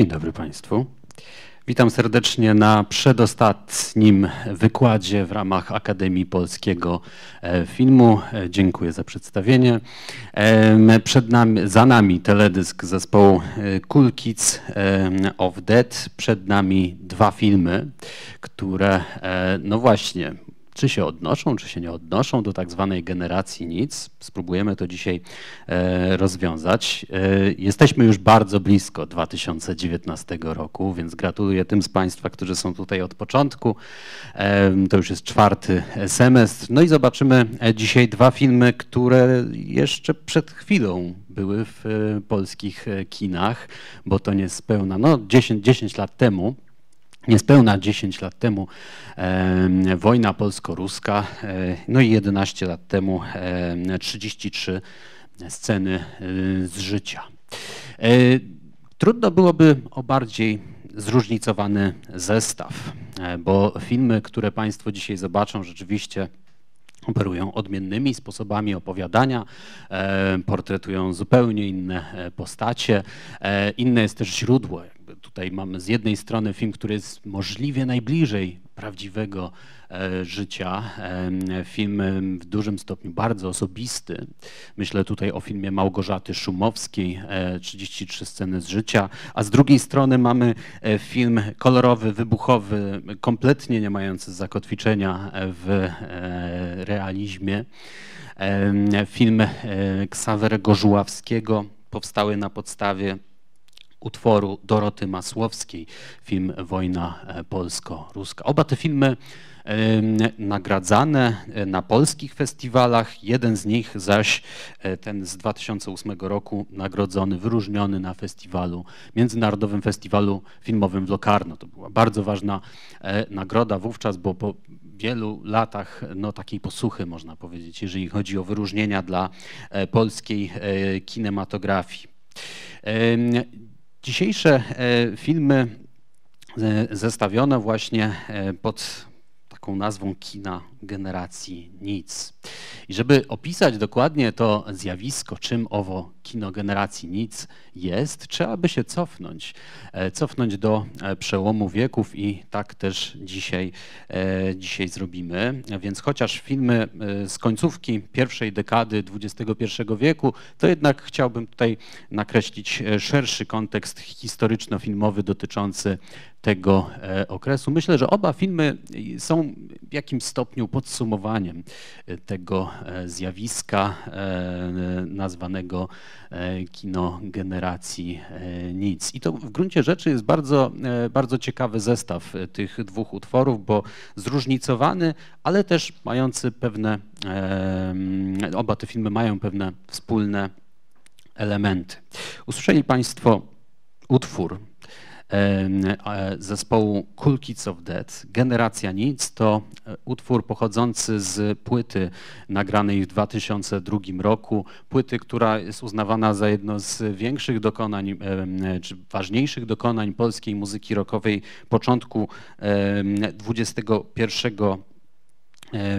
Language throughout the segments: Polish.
Dzień dobry Państwu. Witam serdecznie na przedostatnim wykładzie w ramach Akademii Polskiego e, Filmu. E, dziękuję za przedstawienie. Przed nami, za nami teledysk zespołu e, Cool Kids of Dead. Przed nami dwa filmy, które, no właśnie, czy się odnoszą, czy się nie odnoszą do tak zwanej generacji nic. Spróbujemy to dzisiaj e, rozwiązać. E, jesteśmy już bardzo blisko 2019 roku, więc gratuluję tym z Państwa, którzy są tutaj od początku. E, to już jest czwarty semestr. No i zobaczymy dzisiaj dwa filmy, które jeszcze przed chwilą były w polskich kinach, bo to niespełna, no 10, 10 lat temu Niespełna 10 lat temu e, wojna polsko-ruska, e, no i 11 lat temu e, 33 sceny y, z życia. E, trudno byłoby o bardziej zróżnicowany zestaw, e, bo filmy, które Państwo dzisiaj zobaczą, rzeczywiście operują odmiennymi sposobami opowiadania, e, portretują zupełnie inne postacie, inne jest też źródło, tutaj mamy z jednej strony film, który jest możliwie najbliżej prawdziwego e, życia. E, film e, w dużym stopniu bardzo osobisty. Myślę tutaj o filmie Małgorzaty Szumowskiej, 33 sceny z życia, a z drugiej strony mamy film kolorowy, wybuchowy, kompletnie nie mający zakotwiczenia w realizmie. Film Ksawery Gorzuławskiego powstały na podstawie utworu Doroty Masłowskiej, film Wojna e, Polsko-Ruska. Oba te filmy nagradzane e, na polskich festiwalach. Jeden z nich zaś, e, ten z 2008 roku, nagrodzony, wyróżniony na festiwalu, Międzynarodowym Festiwalu Filmowym w Locarno. To była bardzo ważna nagroda wówczas, bo po wielu latach no, takiej posuchy, można powiedzieć, jeżeli chodzi o wyróżnienia dla polskiej kinematografii. Dzisiejsze e, filmy e, zestawione właśnie e, pod taką nazwą kina generacji nic. I żeby opisać dokładnie to zjawisko, czym owo kino generacji nic jest, trzeba by się cofnąć. E, cofnąć do e, przełomu wieków i tak też dzisiaj, e, dzisiaj zrobimy. Więc chociaż filmy z końcówki pierwszej dekady XXI wieku, to jednak chciałbym tutaj nakreślić szerszy kontekst historyczno-filmowy dotyczący tego e, okresu. Myślę, że oba filmy są w jakimś stopniu podsumowaniem e, tego e, zjawiska nazwanego kino generacji nic. I to w gruncie rzeczy jest bardzo, bardzo ciekawy zestaw tych dwóch utworów, bo zróżnicowany, ale też mający pewne, oba te filmy mają pewne wspólne elementy. Usłyszeli Państwo utwór E, zespołu Cool Kids of Dead, Generacja Nic, to e, utwór pochodzący z płyty nagranej w 2002 roku, płyty, która jest uznawana za jedno z większych dokonań, e, czy ważniejszych dokonań polskiej muzyki rockowej początku XXI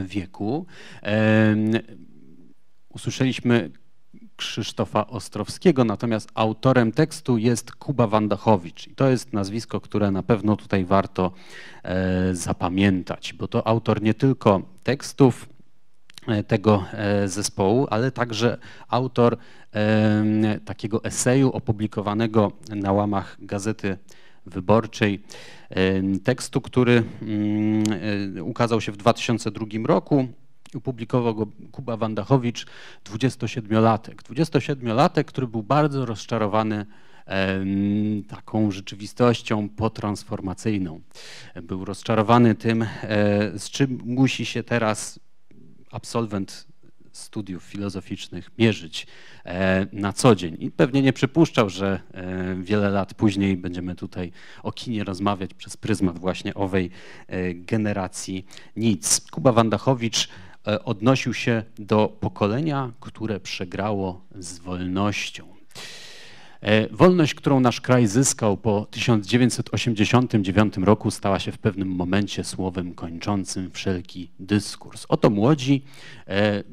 wieku. Usłyszeliśmy Krzysztofa Ostrowskiego, natomiast autorem tekstu jest Kuba Wandachowicz. I to jest nazwisko, które na pewno tutaj warto e, zapamiętać, bo to autor nie tylko tekstów, e, tego e, zespołu, ale także autor takiego eseju opublikowanego na łamach Gazety Wyborczej, tekstu, który mm, ukazał się w 2002 roku Upublikował go Kuba Wandachowicz, 27-latek. 27-latek, który był bardzo rozczarowany taką rzeczywistością potransformacyjną. Był rozczarowany tym, e, z czym musi się teraz absolwent studiów filozoficznych mierzyć e, na co dzień. I pewnie nie przypuszczał, że e, wiele lat później będziemy tutaj o kinie rozmawiać przez pryzmat właśnie owej generacji nic. Kuba Wandachowicz E, odnosił się do pokolenia, które przegrało z wolnością. E, wolność, którą nasz kraj zyskał po 1989 roku, stała się w pewnym momencie słowem kończącym wszelki dyskurs. Oto młodzi, e,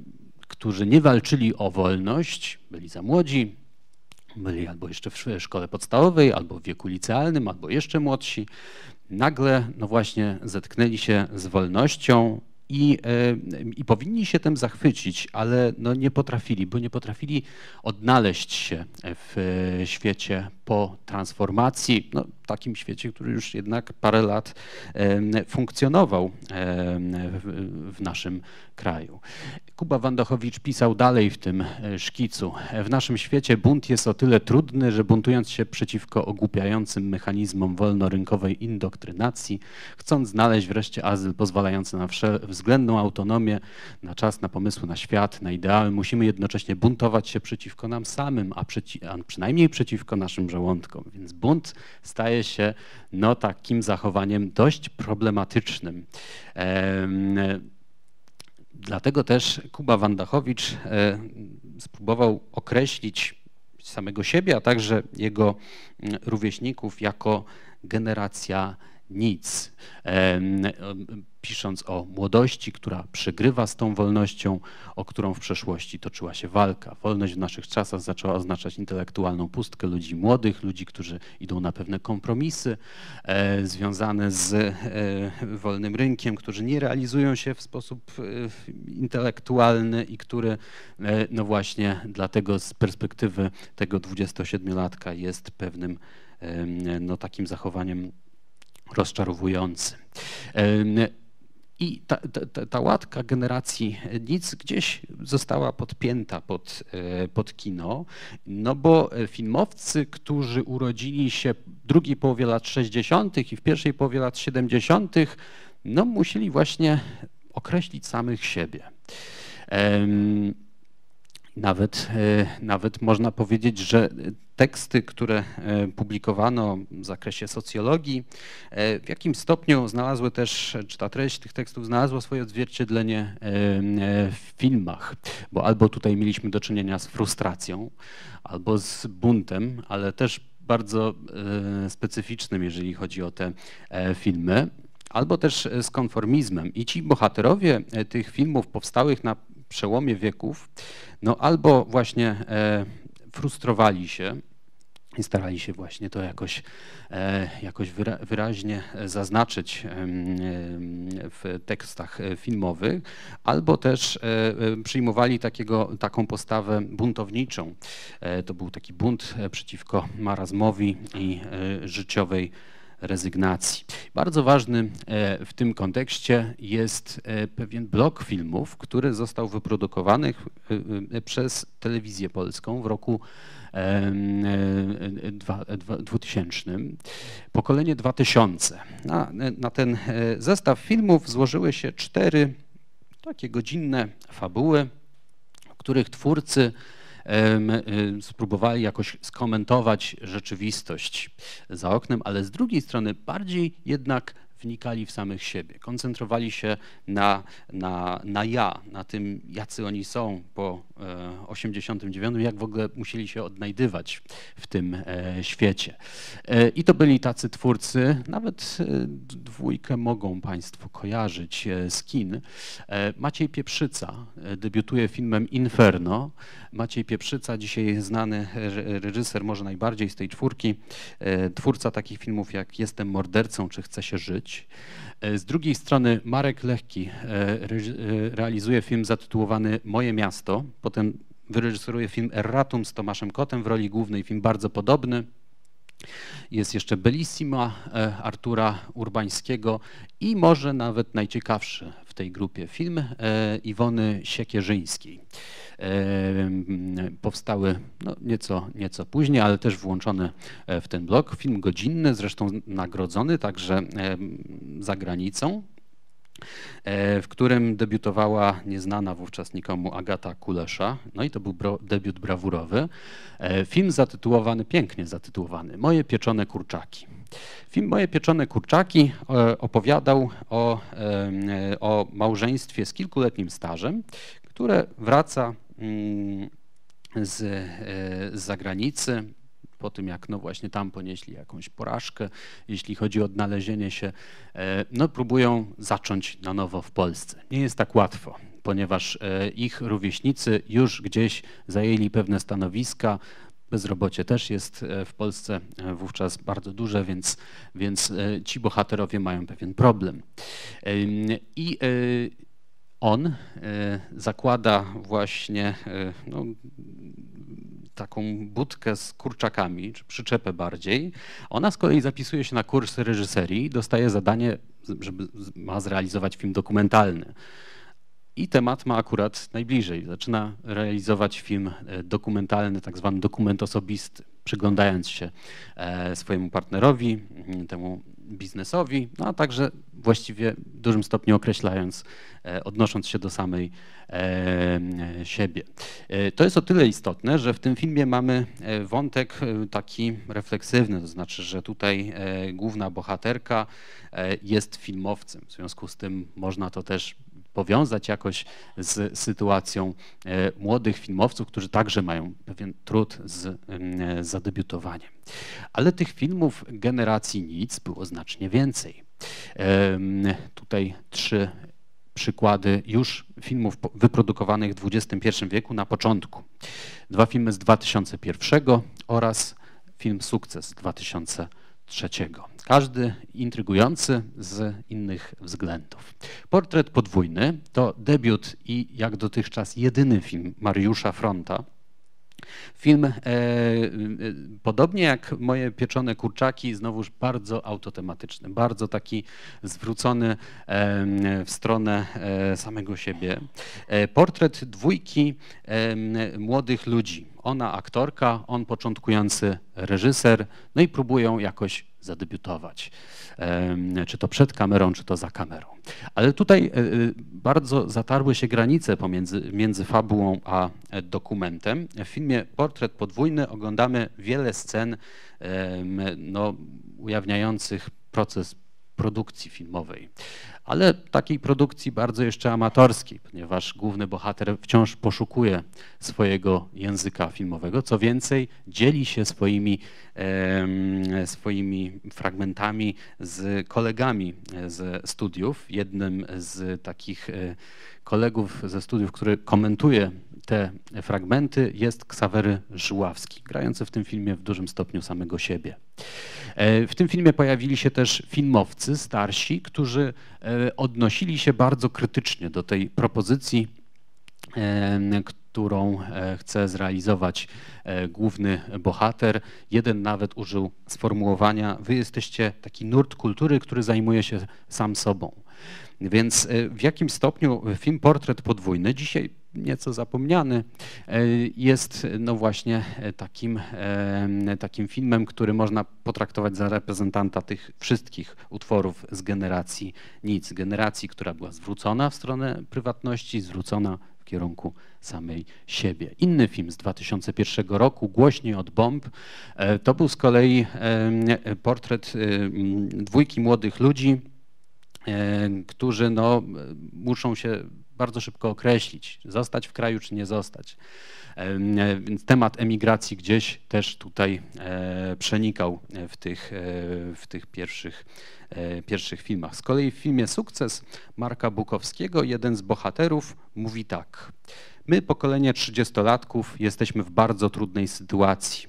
którzy nie walczyli o wolność, byli za młodzi, byli albo jeszcze w szkole podstawowej, albo w wieku licealnym, albo jeszcze młodsi, nagle, no właśnie, zetknęli się z wolnością, i, i powinni się tym zachwycić, ale no nie potrafili, bo nie potrafili odnaleźć się w e, świecie po transformacji. No, takim świecie, który już jednak parę lat funkcjonował w naszym kraju. Kuba Wandochowicz pisał dalej w tym e, szkicu. E, w naszym świecie bunt jest o tyle trudny, że buntując się przeciwko ogłupiającym mechanizmom wolnorynkowej indoktrynacji, chcąc znaleźć wreszcie azyl pozwalający na względną autonomię, na czas, na pomysły, na świat, na ideały, musimy jednocześnie buntować się przeciwko nam samym, a, przeci a przynajmniej przeciwko naszym żołądkom. Więc bunt staje się no, takim zachowaniem dość problematycznym. Dlatego też Kuba Wandachowicz e, spróbował określić samego siebie, a także jego mm, rówieśników jako generacja nic pisząc o młodości, która przegrywa z tą wolnością, o którą w przeszłości toczyła się walka. Wolność w naszych czasach zaczęła oznaczać intelektualną pustkę ludzi młodych, ludzi, którzy idą na pewne kompromisy e, związane z e, wolnym rynkiem, którzy nie realizują się w sposób e, intelektualny i który, e, no właśnie dlatego z perspektywy tego 27-latka jest pewnym no, takim zachowaniem rozczarowującym. I ta, ta, ta, łatka generacji nic gdzieś została podpięta pod, e, pod kino, no bo filmowcy, którzy urodzili się w drugiej połowie lat 60. i w pierwszej połowie lat 70., no musieli właśnie określić samych siebie. Um, nawet, e, nawet można powiedzieć, że teksty, które e, publikowano w zakresie socjologii, e, w jakim stopniu znalazły też, czy ta treść tych tekstów znalazła swoje odzwierciedlenie w filmach, bo albo tutaj mieliśmy do czynienia z frustracją, albo z buntem, ale też bardzo specyficznym, jeżeli chodzi o te filmy albo też z konformizmem. I ci bohaterowie tych filmów powstałych na przełomie wieków, no albo właśnie e, frustrowali się i starali się właśnie to jakoś, e, jakoś wyraźnie e, zaznaczyć w tekstach filmowych, albo też przyjmowali takiego, taką postawę buntowniczą. To był taki bunt przeciwko marazmowi i życiowej rezygnacji. Bardzo ważny e, w tym kontekście jest e, pewien blok filmów, który został wyprodukowany e, przez Telewizję Polską w roku 2000, pokolenie 2000. Na, na ten zestaw filmów złożyły się cztery takie godzinne fabuły, których twórcy spróbowali jakoś skomentować rzeczywistość za oknem, ale z drugiej strony bardziej jednak wnikali w samych siebie, koncentrowali się na, na, na ja, na tym, jacy oni są po 89, e, jak w ogóle musieli się odnajdywać w tym e, świecie. E, I to byli tacy twórcy, nawet dwójkę mogą Państwo kojarzyć z kin. Maciej Pieprzyca debiutuje filmem Inferno. Maciej Pieprzyca, dzisiaj znany reżyser, może najbardziej z tej czwórki, twórca takich filmów jak Jestem mordercą czy Chce się żyć żyć. E, z drugiej strony Marek Lechki e, e, realizuje film zatytułowany Moje miasto, potem wyreżyseruje film Erratum z Tomaszem Kotem w roli głównej, film bardzo podobny. Jest jeszcze Bellissima e, Artura Urbańskiego i może nawet najciekawszy w tej grupie film e, Iwony Siekierzyńskiej. E, powstały no, nieco, nieco później, ale też włączony w ten blok. Film godzinny, zresztą nagrodzony także za granicą E, w którym debiutowała nieznana wówczas nikomu Agata Kulesza. No i to był bro, debiut brawurowy. E, film zatytułowany, pięknie zatytułowany, Moje pieczone kurczaki. Film Moje pieczone kurczaki e, opowiadał o, o małżeństwie z kilkuletnim stażem, które wraca mm, z, z zagranicy po tym jak no właśnie tam ponieśli jakąś porażkę, jeśli chodzi o odnalezienie się, e, no próbują zacząć na nowo w Polsce. Nie jest tak łatwo, ponieważ e, ich rówieśnicy już gdzieś zajęli pewne stanowiska, Bezrobocie też jest e, w Polsce wówczas bardzo duże, więc, więc ci bohaterowie mają pewien problem. I on zakłada właśnie no, taką budkę z kurczakami, czy przyczepę bardziej. Ona z kolei zapisuje się na kurs reżyserii i dostaje zadanie, żeby ma zrealizować film dokumentalny. I temat ma akurat najbliżej. Zaczyna realizować film e, dokumentalny, tak zwany dokument osobisty, przyglądając się e, swojemu partnerowi, temu biznesowi, no a także właściwie w dużym stopniu określając, e, odnosząc się do samej e, siebie. E, to jest o tyle istotne, że w tym filmie mamy wątek taki refleksywny, to znaczy, że tutaj główna bohaterka jest filmowcem, w związku z tym można to też powiązać jakoś z sytuacją e, młodych filmowców, którzy także mają pewien trud z e, zadebiutowaniem. Ale tych filmów generacji nic było znacznie więcej. Tutaj trzy przykłady już filmów wyprodukowanych w XXI wieku na początku. Dwa filmy z 2001 oraz film Sukces 2003 każdy intrygujący z innych względów. Portret podwójny to debiut i jak dotychczas jedyny film Mariusza Fronta. Film, e, e podobnie jak moje pieczone kurczaki, znowuż bardzo autotematyczny, bardzo taki zwrócony e, w stronę e, samego siebie. E, portret dwójki e, młodych ludzi, ona aktorka, on początkujący reżyser, no i próbują jakoś zadebiutować, czy to przed kamerą, czy to za kamerą. Ale tutaj e, e, bardzo zatarły się granice pomiędzy między fabułą a e, dokumentem. W filmie Portret podwójny oglądamy wiele scen no, ujawniających proces produkcji filmowej, ale takiej produkcji bardzo jeszcze amatorskiej, ponieważ główny bohater wciąż poszukuje swojego języka filmowego. Co więcej, dzieli się swoimi, swoimi fragmentami z kolegami e, ze studiów. Jednym z takich e, kolegów ze studiów, który komentuje te fragmenty jest Ksawery Żuławski, grający w tym filmie w dużym stopniu samego siebie. E, w tym filmie pojawili się też filmowcy starsi, którzy e, odnosili się bardzo krytycznie do tej propozycji, e, którą chce zrealizować główny bohater. Jeden nawet użył sformułowania: Wy jesteście taki nurt kultury, który zajmuje się sam sobą. Więc w jakim stopniu film Portret Podwójny dzisiaj nieco zapomniany, e, jest no właśnie e, takim, e, takim filmem, który można potraktować za reprezentanta tych wszystkich utworów z generacji nic, generacji, która była zwrócona w stronę prywatności, zwrócona w kierunku samej siebie. Inny film z 2001 roku, Głośniej od bomb, to był z kolei portret dwójki młodych ludzi, którzy no, muszą się bardzo szybko określić, zostać w kraju czy nie zostać. E, więc temat emigracji gdzieś też tutaj e, przenikał e, w tych, w tych pierwszych, pierwszych filmach. Z kolei w filmie Sukces Marka Bukowskiego jeden z bohaterów mówi tak. My, pokolenie trzydziestolatków, jesteśmy w bardzo trudnej sytuacji.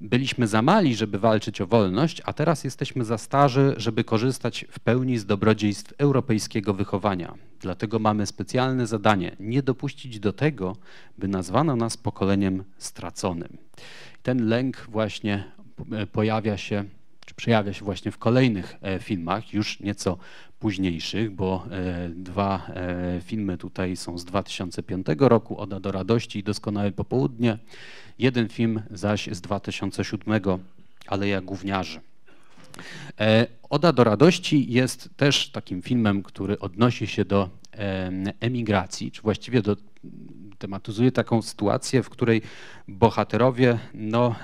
Byliśmy za mali, żeby walczyć o wolność, a teraz jesteśmy za starzy, żeby korzystać w pełni z dobrodziejstw europejskiego wychowania. Dlatego mamy specjalne zadanie nie dopuścić do tego, by nazwano nas pokoleniem straconym. Ten lęk właśnie e, pojawia się czy przejawia się właśnie w kolejnych e, filmach, już nieco późniejszych, bo e, dwa e, filmy tutaj są z 2005 roku, Oda do radości i Doskonałe popołudnie, jeden film zaś z 2007, Aleja Gówniarzy. Oda do radości jest też takim filmem, który odnosi się do emigracji, czy właściwie do tematyzuje taką sytuację, w której bohaterowie no,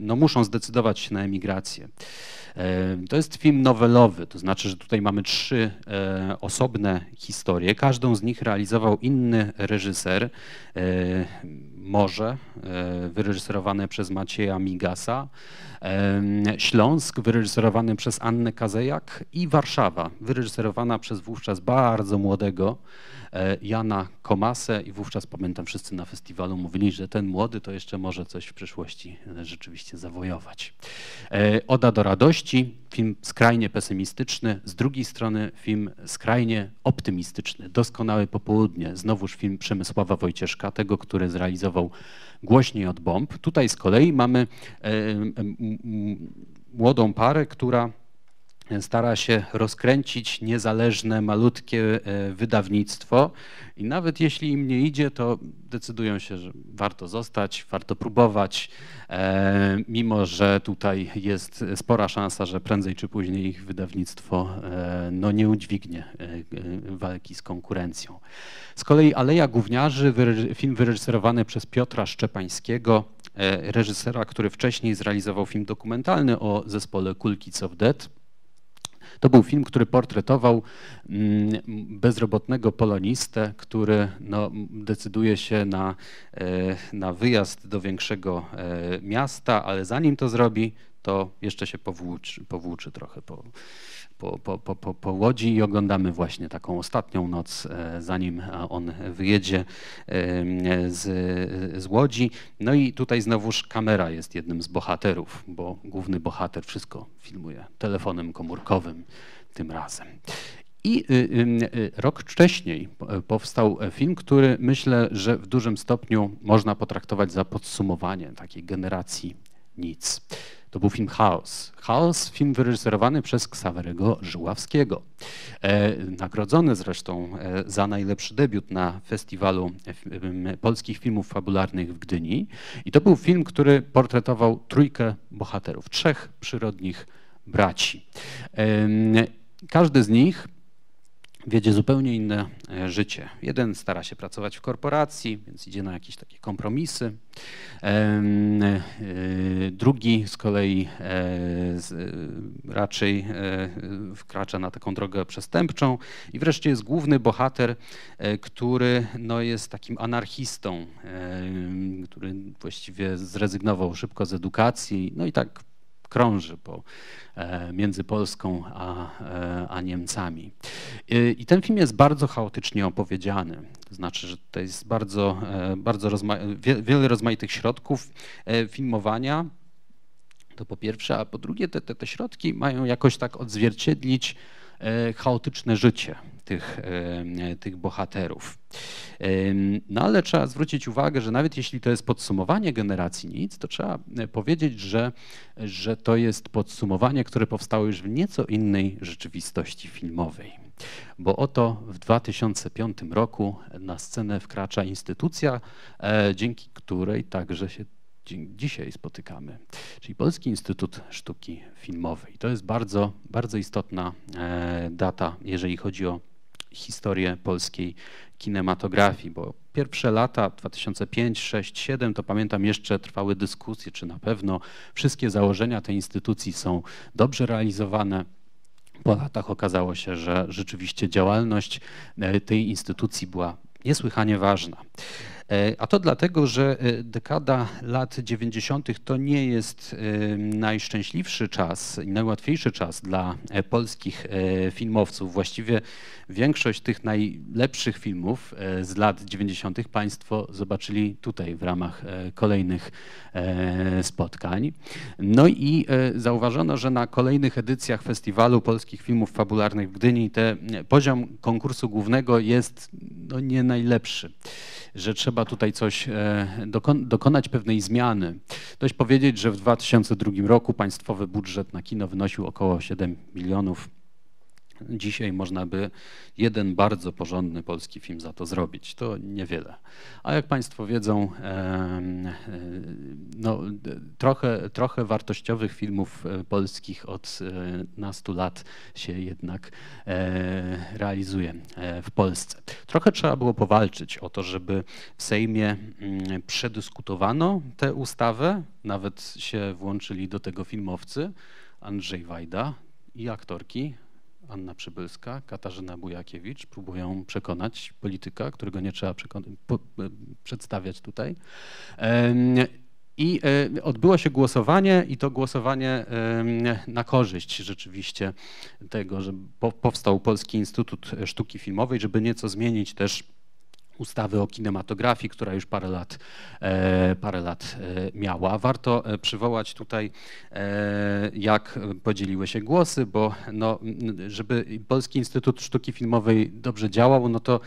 no muszą zdecydować się na emigrację. To jest film nowelowy, to znaczy, że tutaj mamy trzy e, osobne historie. Każdą z nich realizował inny reżyser e, Morze, e, wyreżyserowany przez Macieja Migasa, e, Śląsk, wyreżyserowany przez Annę Kazejak i Warszawa, wyreżyserowana przez wówczas bardzo młodego e, Jana Komasę i wówczas pamiętam wszyscy na festiwalu mówili, że ten młody to jeszcze może coś w przyszłości rzeczywiście zawojować. Oda do radości, film skrajnie pesymistyczny, z drugiej strony film skrajnie optymistyczny, doskonałe popołudnie, znowuż film Przemysława Wojcieszka, tego, który zrealizował głośniej od bomb. Tutaj z kolei mamy e, młodą parę, która stara się rozkręcić niezależne, malutkie e, wydawnictwo i nawet jeśli im nie idzie, to decydują się, że warto zostać, warto próbować, e, mimo że tutaj jest spora szansa, że prędzej czy później ich wydawnictwo e, no, nie udźwignie walki z konkurencją. Z kolei Aleja Gówniarzy, film wyreżyserowany przez Piotra Szczepańskiego, reżysera, który wcześniej zrealizował film dokumentalny o zespole Cool Kids of Dead, to był film, który portretował mm, bezrobotnego polonistę, który no, decyduje się na, e, na wyjazd do większego e, miasta, ale zanim to zrobi, to jeszcze się powłóczy, powłóczy trochę po, po, po, po, po Łodzi i oglądamy właśnie taką ostatnią noc, e, zanim e, on wyjedzie e, z, z Łodzi. No i tutaj znowuż kamera jest jednym z bohaterów, bo główny bohater wszystko filmuje telefonem komórkowym tym razem. I y, y, y, rok wcześniej powstał film, który myślę, że w dużym stopniu można potraktować za podsumowanie takiej generacji nic. To był film Chaos. Chaos, film wyreżyserowany przez Ksawerego Żuławskiego, E, nagrodzony zresztą e, za najlepszy debiut na festiwalu e, polskich filmów fabularnych w Gdyni. I to był film, który portretował trójkę bohaterów, trzech przyrodnich braci. E, każdy z nich wiedzie zupełnie inne e, życie. Jeden stara się pracować w korporacji, więc idzie na jakieś takie kompromisy. E, drugi z kolei e, raczej wkracza na taką drogę przestępczą. I wreszcie jest główny bohater, który no jest takim anarchistą, który właściwie zrezygnował szybko z edukacji, no i tak krąży po, e, między Polską a, e, a Niemcami. E, I ten film jest bardzo chaotycznie opowiedziany. To znaczy, że tutaj jest bardzo, bardzo rozma wiele rozmaitych środków filmowania. To po pierwsze, a po drugie, te, te, te środki mają jakoś tak odzwierciedlić chaotyczne życie tych, e, tych bohaterów. No ale trzeba zwrócić uwagę, że nawet jeśli to jest podsumowanie generacji nic, to trzeba e, powiedzieć, że, że to jest podsumowanie, które powstało już w nieco innej rzeczywistości filmowej. Bo oto w 2005 roku na scenę wkracza instytucja, e, dzięki której także się dzisiaj spotykamy, czyli Polski Instytut Sztuki Filmowej. To jest bardzo, bardzo istotna data, jeżeli chodzi o historię polskiej kinematografii, bo pierwsze lata 2005, 6, 7 to pamiętam jeszcze trwały dyskusje, czy na pewno wszystkie założenia tej instytucji są dobrze realizowane. Po latach okazało się, że rzeczywiście działalność e, tej instytucji była niesłychanie ważna. E, a to dlatego, że e, dekada lat 90. to nie jest e, najszczęśliwszy czas i najłatwiejszy czas dla polskich filmowców. Właściwie większość tych najlepszych filmów z lat 90. Państwo zobaczyli tutaj w ramach kolejnych spotkań. No i zauważono, że na kolejnych edycjach Festiwalu Polskich Filmów Fabularnych w Gdyni te, poziom konkursu głównego jest no, nie najlepszy że trzeba tutaj coś e, dokonać pewnej zmiany. Dość powiedzieć, że w 2002 roku państwowy budżet na kino wynosił około 7 milionów Dzisiaj można by jeden bardzo porządny polski film za to zrobić. To niewiele. A jak Państwo wiedzą, no, trochę, trochę wartościowych filmów e, polskich od e, nastu lat się jednak e, realizuje w Polsce. Trochę trzeba było powalczyć o to, żeby w Sejmie mm, przedyskutowano tę ustawę. Nawet się włączyli do tego filmowcy Andrzej Wajda i aktorki Anna Przybylska, Katarzyna Bujakiewicz próbują przekonać polityka, którego nie trzeba e, przedstawiać tutaj. I e, odbyło się głosowanie i to głosowanie na korzyść rzeczywiście tego, że powstał Polski Instytut Sztuki Filmowej, żeby nieco zmienić też ustawy o kinematografii, która już parę lat, e, parę lat e, miała. Warto e, przywołać tutaj, jak podzieliły się głosy, bo no, żeby Polski Instytut Sztuki Filmowej dobrze działał, no to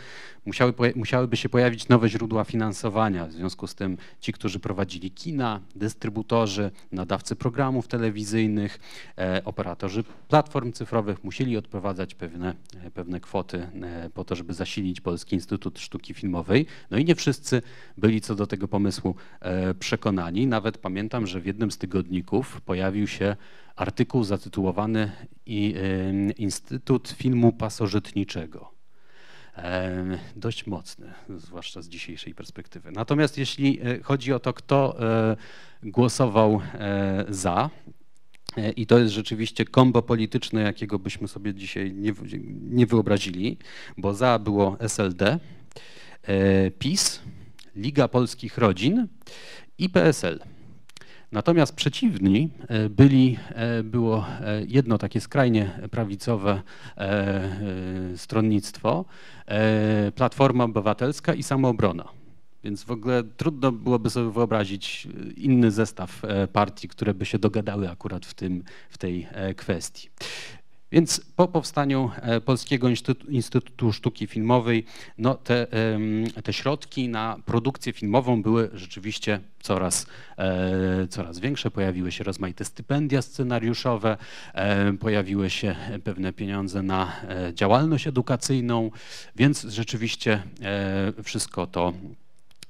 Musiały, musiałyby się pojawić nowe źródła finansowania. W związku z tym ci, którzy prowadzili kina, dystrybutorzy, nadawcy programów telewizyjnych, e, operatorzy platform cyfrowych musieli odprowadzać pewne, e, pewne kwoty e, po to, żeby zasilić Polski Instytut Sztuki Filmowej. No i nie wszyscy byli co do tego pomysłu przekonani. Nawet pamiętam, że w jednym z tygodników pojawił się artykuł zatytułowany Instytut Filmu Pasożytniczego dość mocny, zwłaszcza z dzisiejszej perspektywy. Natomiast jeśli e, chodzi o to, kto e, głosował e, za, i to jest rzeczywiście kombo polityczne, jakiego byśmy sobie dzisiaj nie, nie wyobrazili, bo za było SLD, PiS, Liga Polskich Rodzin i PSL. Natomiast przeciwni e, byli, e, było e, jedno takie skrajnie prawicowe stronnictwo, Platforma Obywatelska i Samoobrona. Więc w ogóle trudno byłoby sobie wyobrazić inny zestaw partii, które by się dogadały akurat w, tym, w tej kwestii. Więc po powstaniu e, Polskiego Instytutu, Sztuki Filmowej no te, te środki na produkcję filmową były rzeczywiście coraz, e, coraz większe. Pojawiły się rozmaite stypendia scenariuszowe, e, pojawiły się pewne pieniądze na działalność edukacyjną, więc rzeczywiście wszystko to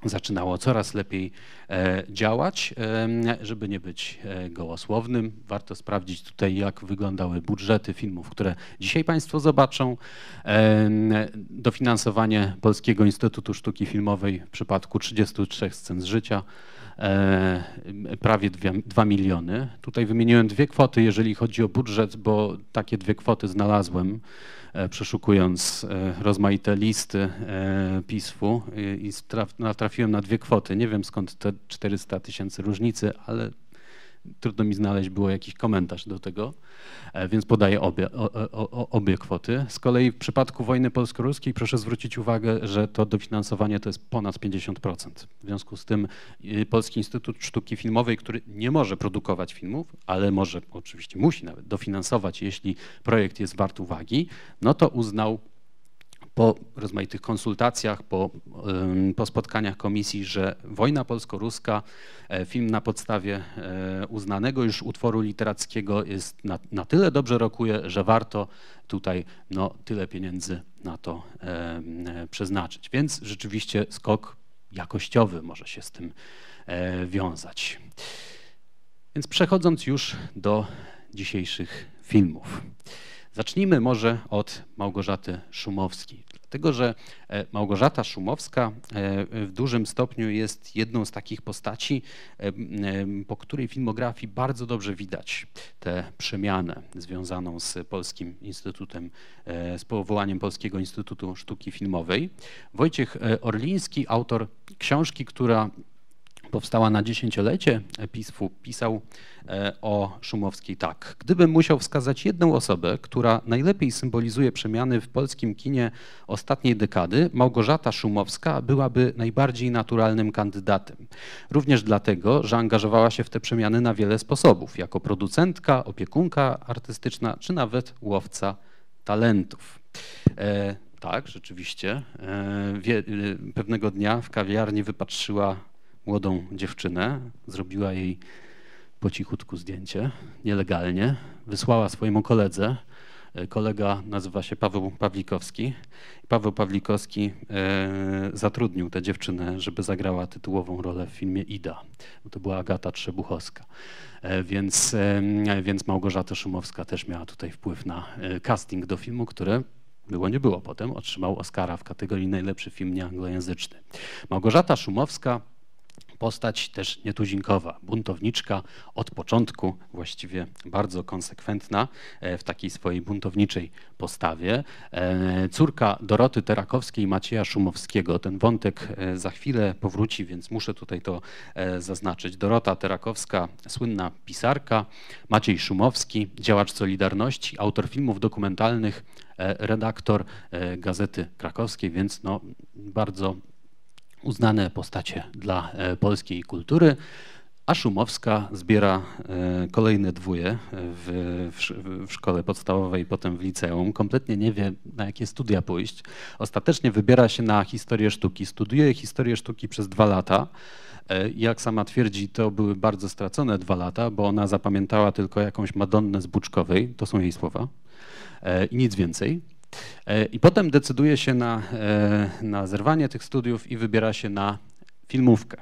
zaczynało coraz lepiej e, działać. E, żeby nie być e, gołosłownym, warto sprawdzić tutaj, jak wyglądały budżety filmów, które dzisiaj Państwo zobaczą. Dofinansowanie Polskiego Instytutu Sztuki Filmowej w przypadku 33 scen z życia prawie 2 miliony. Tutaj wymieniłem dwie kwoty, jeżeli chodzi o budżet, bo takie dwie kwoty znalazłem. E, przeszukując e, rozmaite listy e, PISF-u i natrafiłem na dwie kwoty. Nie wiem skąd te 400 tysięcy różnicy, ale trudno mi znaleźć było jakiś komentarz do tego, e, więc podaję obie, o, o, obie kwoty. Z kolei w przypadku wojny polsko-ruskiej proszę zwrócić uwagę, że to dofinansowanie to jest ponad 50%. W związku z tym y, Polski Instytut Sztuki Filmowej, który nie może produkować filmów, ale może, oczywiście musi nawet dofinansować, jeśli projekt jest wart uwagi, no to uznał po rozmaitych konsultacjach, po, po spotkaniach komisji, że wojna polsko-ruska, e, film na podstawie e, uznanego już utworu literackiego jest na, na tyle dobrze rokuje, że warto tutaj no, tyle pieniędzy na to przeznaczyć. Więc rzeczywiście skok jakościowy może się z tym e, wiązać. Więc przechodząc już do dzisiejszych filmów. Zacznijmy może od Małgorzaty Szumowskiej, dlatego że e, Małgorzata Szumowska e, w dużym stopniu jest jedną z takich postaci, e, po której filmografii bardzo dobrze widać tę przemianę związaną z Polskim Instytutem, z powołaniem Polskiego Instytutu Sztuki Filmowej. Wojciech Orliński, autor książki, która powstała na dziesięciolecie PiSFU, pisał e, o Szumowskiej tak. Gdybym musiał wskazać jedną osobę, która najlepiej symbolizuje przemiany w polskim kinie ostatniej dekady, Małgorzata Szumowska byłaby najbardziej naturalnym kandydatem. Również dlatego, że angażowała się w te przemiany na wiele sposobów, jako producentka, opiekunka artystyczna, czy nawet łowca talentów. E, tak, rzeczywiście. E, wie, e, pewnego dnia w kawiarni wypatrzyła młodą dziewczynę, zrobiła jej po cichutku zdjęcie, nielegalnie, wysłała swojemu koledze. E, kolega nazywa się Paweł Pawlikowski. Paweł Pawlikowski e, zatrudnił tę dziewczynę, żeby zagrała tytułową rolę w filmie Ida. To była Agata Trzebuchowska. E, więc, więc Małgorzata Szumowska też miała tutaj wpływ na casting do filmu, który było, nie było potem. Otrzymał Oscara w kategorii najlepszy film nieanglojęzyczny. Małgorzata Szumowska Postać też nietuzinkowa, buntowniczka od początku, właściwie bardzo konsekwentna e, w takiej swojej buntowniczej postawie. E, córka Doroty Terakowskiej i Macieja Szumowskiego. Ten wątek e, za chwilę powróci, więc muszę tutaj to zaznaczyć. Dorota Terakowska, słynna pisarka, Maciej Szumowski, działacz Solidarności, autor filmów dokumentalnych, redaktor Gazety Krakowskiej, więc no, bardzo uznane postacie dla e, polskiej kultury, a Szumowska zbiera e, kolejne dwóje w, w, w szkole podstawowej, potem w liceum. Kompletnie nie wie, na jakie studia pójść. Ostatecznie wybiera się na historię sztuki. Studiuje historię sztuki przez dwa lata. E, jak sama twierdzi, to były bardzo stracone dwa lata, bo ona zapamiętała tylko jakąś Madonnę z Buczkowej, to są jej słowa, i nic więcej. E, I potem decyduje się na, e, na zerwanie tych studiów i wybiera się na filmówkę.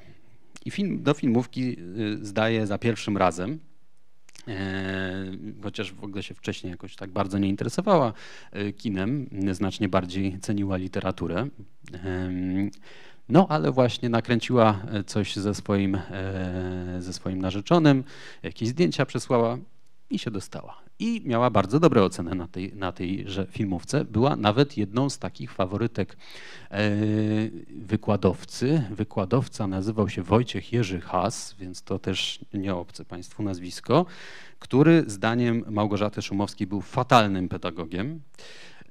I film, do filmówki e, zdaje za pierwszym razem, chociaż w ogóle się wcześniej jakoś tak bardzo nie interesowała kinem, znacznie bardziej ceniła literaturę. No, ale właśnie nakręciła coś ze swoim, ze swoim narzeczonym, jakieś zdjęcia przesłała i się dostała i miała bardzo dobre oceny na tej, na tejże filmówce. Była nawet jedną z takich faworytek e, wykładowcy. Wykładowca nazywał się Wojciech Jerzy Has, więc to też nie obce Państwu nazwisko, który zdaniem Małgorzaty Szumowskiej był fatalnym pedagogiem.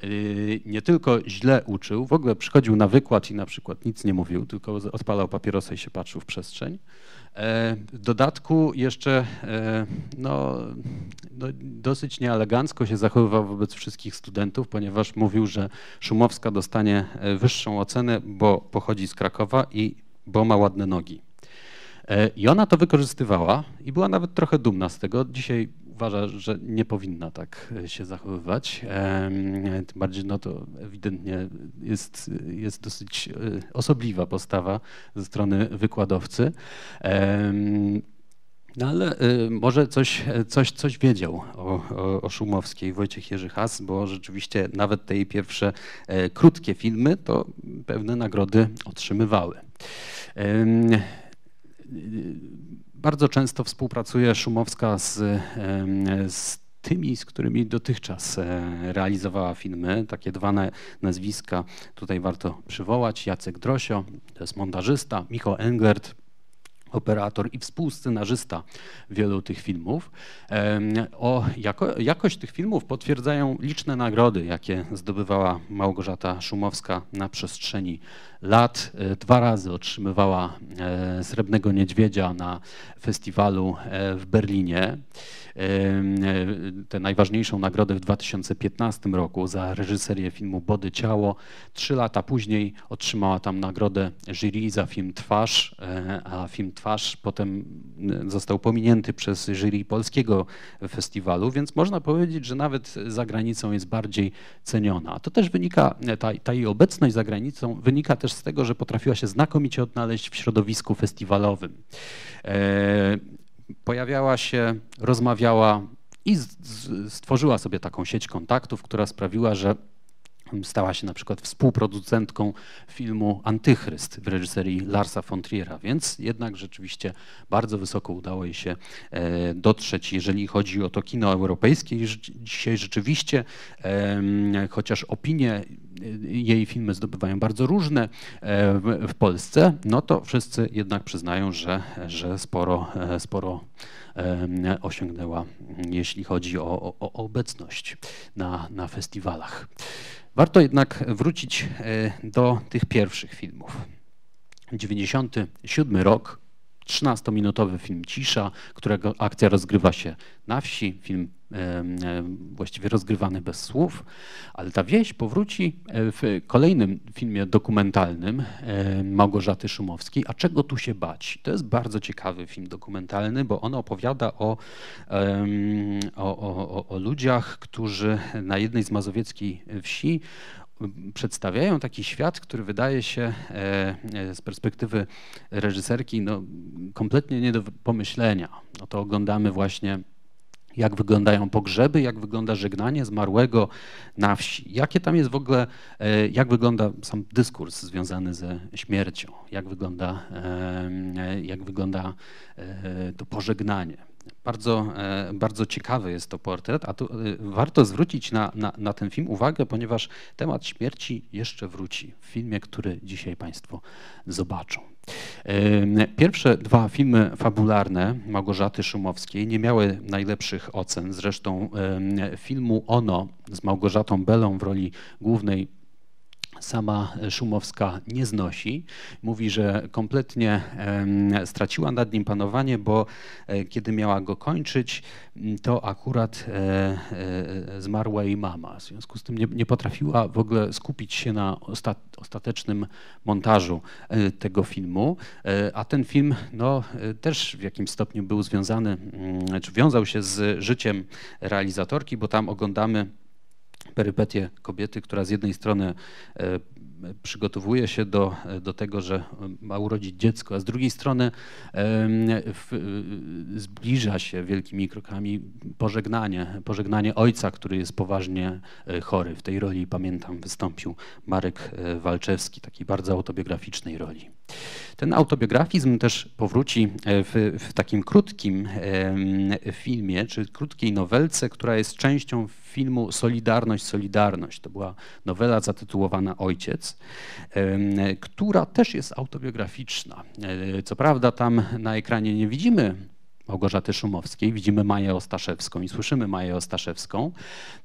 Y, nie tylko źle uczył, w ogóle przychodził na wykład i na przykład nic nie mówił, tylko odpalał papierosa i się patrzył w przestrzeń. E, w dodatku jeszcze e, no, dosyć nieelegancko się zachowywał wobec wszystkich studentów, ponieważ mówił, że Szumowska dostanie e, wyższą ocenę, bo pochodzi z Krakowa i bo ma ładne nogi. I ona to wykorzystywała i była nawet trochę dumna z tego. Dzisiaj uważa, że nie powinna tak e, się zachowywać. Tym bardziej no to ewidentnie jest, jest dosyć e, osobliwa postawa ze strony wykładowcy. No ale e, może coś, coś, coś wiedział o, o, o Szumowskiej Wojciech Jerzy Has, bo rzeczywiście nawet te jej pierwsze krótkie filmy to pewne nagrody otrzymywały bardzo często współpracuje Szumowska z, z tymi, z którymi dotychczas e, realizowała filmy. Takie dwa nazwiska tutaj warto przywołać. Jacek Drosio, to jest montażysta, Michał Englert, operator i współscenarzysta wielu tych filmów. O jako, jakość tych filmów potwierdzają liczne nagrody, jakie zdobywała Małgorzata Szumowska na przestrzeni lat. E, dwa razy otrzymywała e, Srebrnego Niedźwiedzia na festiwalu e, w Berlinie. Tę najważniejszą nagrodę w 2015 roku za reżyserię filmu Body Ciało. Trzy lata później otrzymała tam nagrodę jury za film Twarz, a film Twarz potem został pominięty przez jury polskiego festiwalu, więc można powiedzieć, że nawet za granicą jest bardziej ceniona. To też wynika, ta, ta jej obecność za granicą wynika też też z tego, że potrafiła się znakomicie odnaleźć w środowisku festiwalowym. E, pojawiała się, rozmawiała i stworzyła sobie taką sieć kontaktów, która sprawiła, że Stała się na przykład współproducentką filmu Antychryst w reżyserii Larsa von Triera, więc jednak rzeczywiście bardzo wysoko udało jej się e, dotrzeć, jeżeli chodzi o to kino europejskie. I dzisiaj rzeczywiście, chociaż opinie e, jej filmy zdobywają bardzo różne e, w Polsce, no to wszyscy jednak przyznają, że, że sporo, sporo osiągnęła, jeśli chodzi o, o, o obecność na, na festiwalach. Warto jednak wrócić e, do tych pierwszych filmów. 97 rok, 13-minutowy film Cisza, którego akcja rozgrywa się na wsi, film właściwie rozgrywany bez słów, ale ta wieś powróci e, w kolejnym filmie dokumentalnym e, Małgorzaty Szumowskiej. A czego tu się bać? To jest bardzo ciekawy film dokumentalny, bo on opowiada o, o, o, o ludziach, którzy na jednej z mazowieckiej wsi przedstawiają taki świat, który wydaje się e, z perspektywy reżyserki no, kompletnie nie do pomyślenia. No to oglądamy właśnie jak wyglądają pogrzeby, jak wygląda żegnanie zmarłego na wsi. Jakie tam jest w ogóle, e, jak wygląda sam dyskurs związany ze śmiercią, jak wygląda, e, jak wygląda e, to pożegnanie. Bardzo, e, bardzo ciekawy jest to portret, a tu e, warto zwrócić na, na, na, ten film uwagę, ponieważ temat śmierci jeszcze wróci w filmie, który dzisiaj Państwo zobaczą. Pierwsze dwa filmy fabularne Małgorzaty Szumowskiej nie miały najlepszych ocen. Zresztą filmu Ono z Małgorzatą Belą w roli głównej sama e, Szumowska nie znosi. Mówi, że kompletnie straciła nad nim panowanie, bo e, kiedy miała go kończyć, to akurat e, zmarła jej mama. W związku z tym nie, nie potrafiła w ogóle skupić się na ostatecznym montażu tego filmu. A ten film no, też w jakimś stopniu był związany, czy wiązał się z życiem realizatorki, bo tam oglądamy perypetie kobiety, która z jednej strony e, przygotowuje się do, do tego, że ma urodzić dziecko, a z drugiej strony e, w, e, zbliża się wielkimi krokami pożegnanie, pożegnanie ojca, który jest poważnie chory. W tej roli, pamiętam, wystąpił Marek Walczewski, takiej bardzo autobiograficznej roli. Ten autobiografizm też powróci w, w takim krótkim filmie, czy krótkiej nowelce, która jest częścią filmu Solidarność, Solidarność. To była nowela zatytułowana Ojciec, która też jest autobiograficzna. E, co prawda tam na ekranie nie widzimy Małgorzaty Szumowskiej, widzimy Maję Ostaszewską i słyszymy Maję Ostaszewską.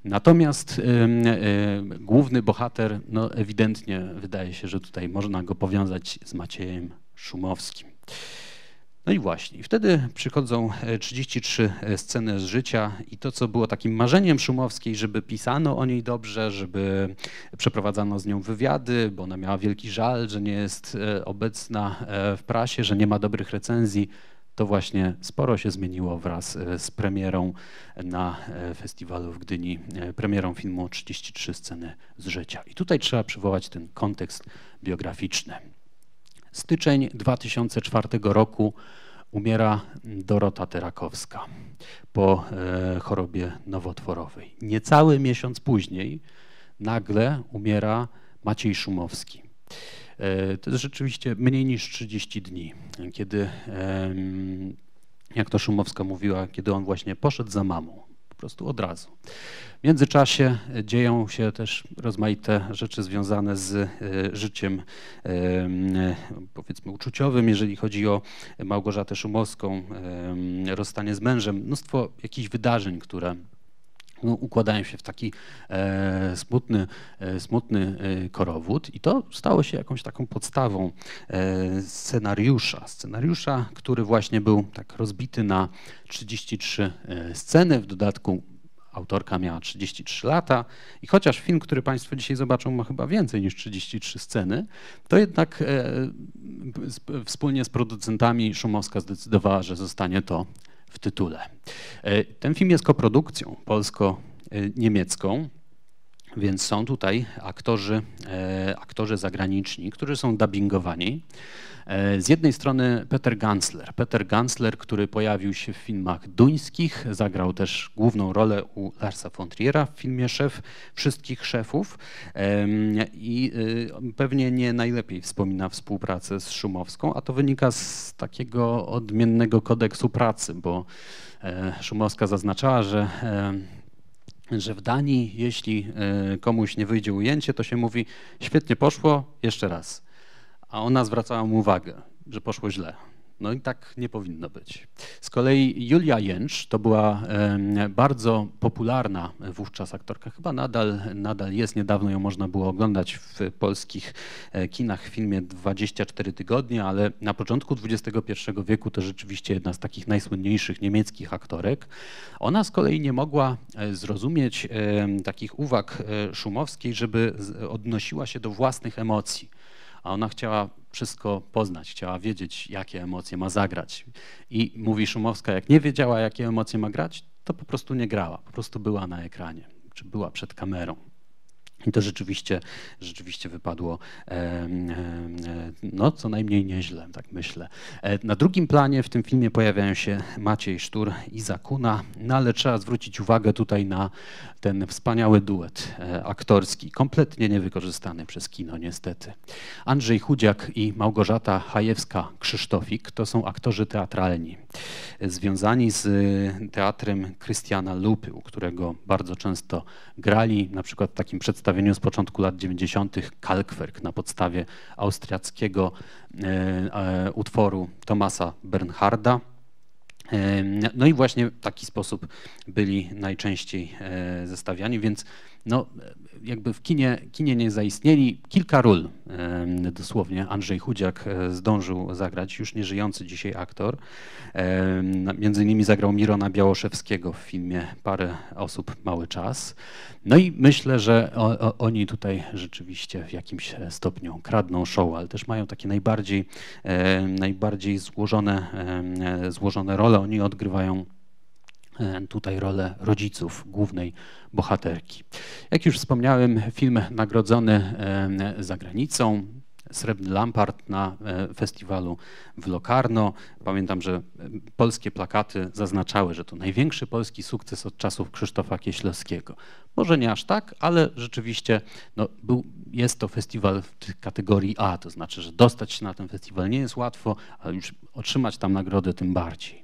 Natomiast e, główny bohater, no ewidentnie wydaje się, że tutaj można go powiązać z Maciejem Szumowskim. No i właśnie, wtedy przychodzą 33 e, e, sceny z życia i to, co było takim marzeniem Szumowskiej, żeby pisano o niej dobrze, żeby przeprowadzano z nią wywiady, bo ona miała wielki żal, że nie jest e, obecna w prasie, że nie ma dobrych recenzji, to właśnie sporo się zmieniło wraz z premierą na festiwalu w Gdyni, premierą filmu 33 sceny z życia. I tutaj trzeba przywołać ten kontekst biograficzny. Styczeń 2004 roku umiera Dorota Terakowska po e, chorobie nowotworowej. Niecały miesiąc później nagle umiera Maciej Szumowski. E, to jest rzeczywiście mniej niż 30 dni, kiedy, jak to Szumowska mówiła, kiedy on właśnie poszedł za mamą prostu od razu. W międzyczasie e, dzieją się też rozmaite rzeczy związane z e, życiem e, powiedzmy uczuciowym, jeżeli chodzi o Małgorzatę Szumowską, rozstanie z mężem, mnóstwo jakichś wydarzeń, które no, układają się w taki e, smutny, e, smutny e, korowód i to stało się jakąś taką podstawą e, scenariusza. Scenariusza, który właśnie był tak rozbity na 33 e, sceny, w dodatku autorka miała 33 lata i chociaż film, który Państwo dzisiaj zobaczą, ma chyba więcej niż 33 sceny, to jednak e, z, wspólnie z producentami Szumowska zdecydowała, że zostanie to w tytule. E, ten film jest koprodukcją polsko-niemiecką. E, więc są tutaj aktorzy, e, aktorzy zagraniczni, którzy są dubbingowani. E, z jednej strony Peter Gansler. Peter Gansler, który pojawił się w filmach duńskich, zagrał też główną rolę u Larsa von Triera w filmie Szef Wszystkich Szefów i y, pewnie nie najlepiej wspomina współpracę z Szumowską, a to wynika z takiego odmiennego kodeksu pracy, bo e, Szumowska zaznaczała, że że w Danii, jeśli e, komuś nie wyjdzie ujęcie, to się mówi, świetnie poszło, jeszcze raz. A ona zwracała mu uwagę, że poszło źle. No i tak nie powinno być. Z kolei Julia Jęcz to była bardzo popularna wówczas aktorka, chyba nadal, nadal jest, niedawno ją można było oglądać w polskich e, kinach w filmie 24 tygodnie, ale na początku XXI wieku to rzeczywiście jedna z takich najsłynniejszych niemieckich aktorek. Ona z kolei nie mogła e, zrozumieć takich uwag e, Szumowskiej, żeby odnosiła się do własnych emocji a ona chciała wszystko poznać, chciała wiedzieć, jakie emocje ma zagrać. I mówi Szumowska, jak nie wiedziała, jakie emocje ma grać, to po prostu nie grała, po prostu była na ekranie, czy była przed kamerą. I to rzeczywiście, rzeczywiście wypadło no, co najmniej nieźle, tak myślę. E, na drugim planie w tym filmie pojawiają się Maciej Sztur i Zakuna, no ale trzeba zwrócić uwagę tutaj na ten wspaniały duet e, aktorski, kompletnie niewykorzystany przez kino niestety. Andrzej Chudziak i Małgorzata Hajewska-Krzysztofik to są aktorzy teatralni związani z y, teatrem Krystiana Lupy, u którego bardzo często grali, na przykład w takim przedstawieniu z początku lat 90. Kalkwerk na podstawie austriackiego e, e, utworu Tomasa Bernharda. E, no i właśnie w taki sposób byli najczęściej zestawiani, więc no jakby w kinie, kinie nie zaistnieli. Kilka ról dosłownie Andrzej Chudziak e, zdążył zagrać, już nieżyjący dzisiaj aktor. Między innymi zagrał Mirona Białoszewskiego w filmie Parę osób, mały czas. No i myślę, że o, o, oni tutaj rzeczywiście w jakimś e, stopniu kradną show, ale też mają takie najbardziej, e, najbardziej złożone, złożone role. Oni odgrywają E, tutaj rolę rodziców głównej bohaterki. Jak już wspomniałem, film nagrodzony e, za granicą. Srebrny Lampart na e, festiwalu w Locarno. Pamiętam, że polskie plakaty zaznaczały, że to największy polski sukces od czasów Krzysztofa Kieślowskiego. Może nie aż tak, ale rzeczywiście no, był, jest to festiwal w kategorii A, to znaczy, że dostać się na ten festiwal nie jest łatwo, ale już otrzymać tam nagrodę tym bardziej.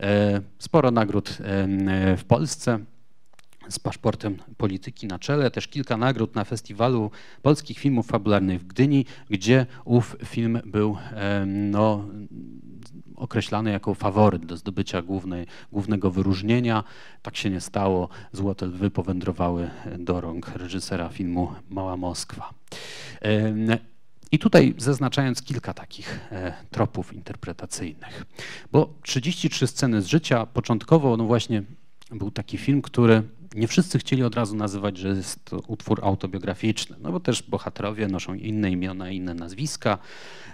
E, sporo nagród e, w Polsce z paszportem polityki na czele, też kilka nagród na festiwalu polskich filmów fabularnych w Gdyni, gdzie ów film był e, no, określany jako faworyt do zdobycia głównej, głównego wyróżnienia. Tak się nie stało. Złote lwy powędrowały do rąk reżysera filmu Mała Moskwa. I tutaj zaznaczając kilka takich e, tropów interpretacyjnych, bo 33 sceny z życia początkowo, no właśnie był taki film, który nie wszyscy chcieli od razu nazywać, że jest to utwór autobiograficzny, no bo też bohaterowie noszą inne imiona, inne nazwiska.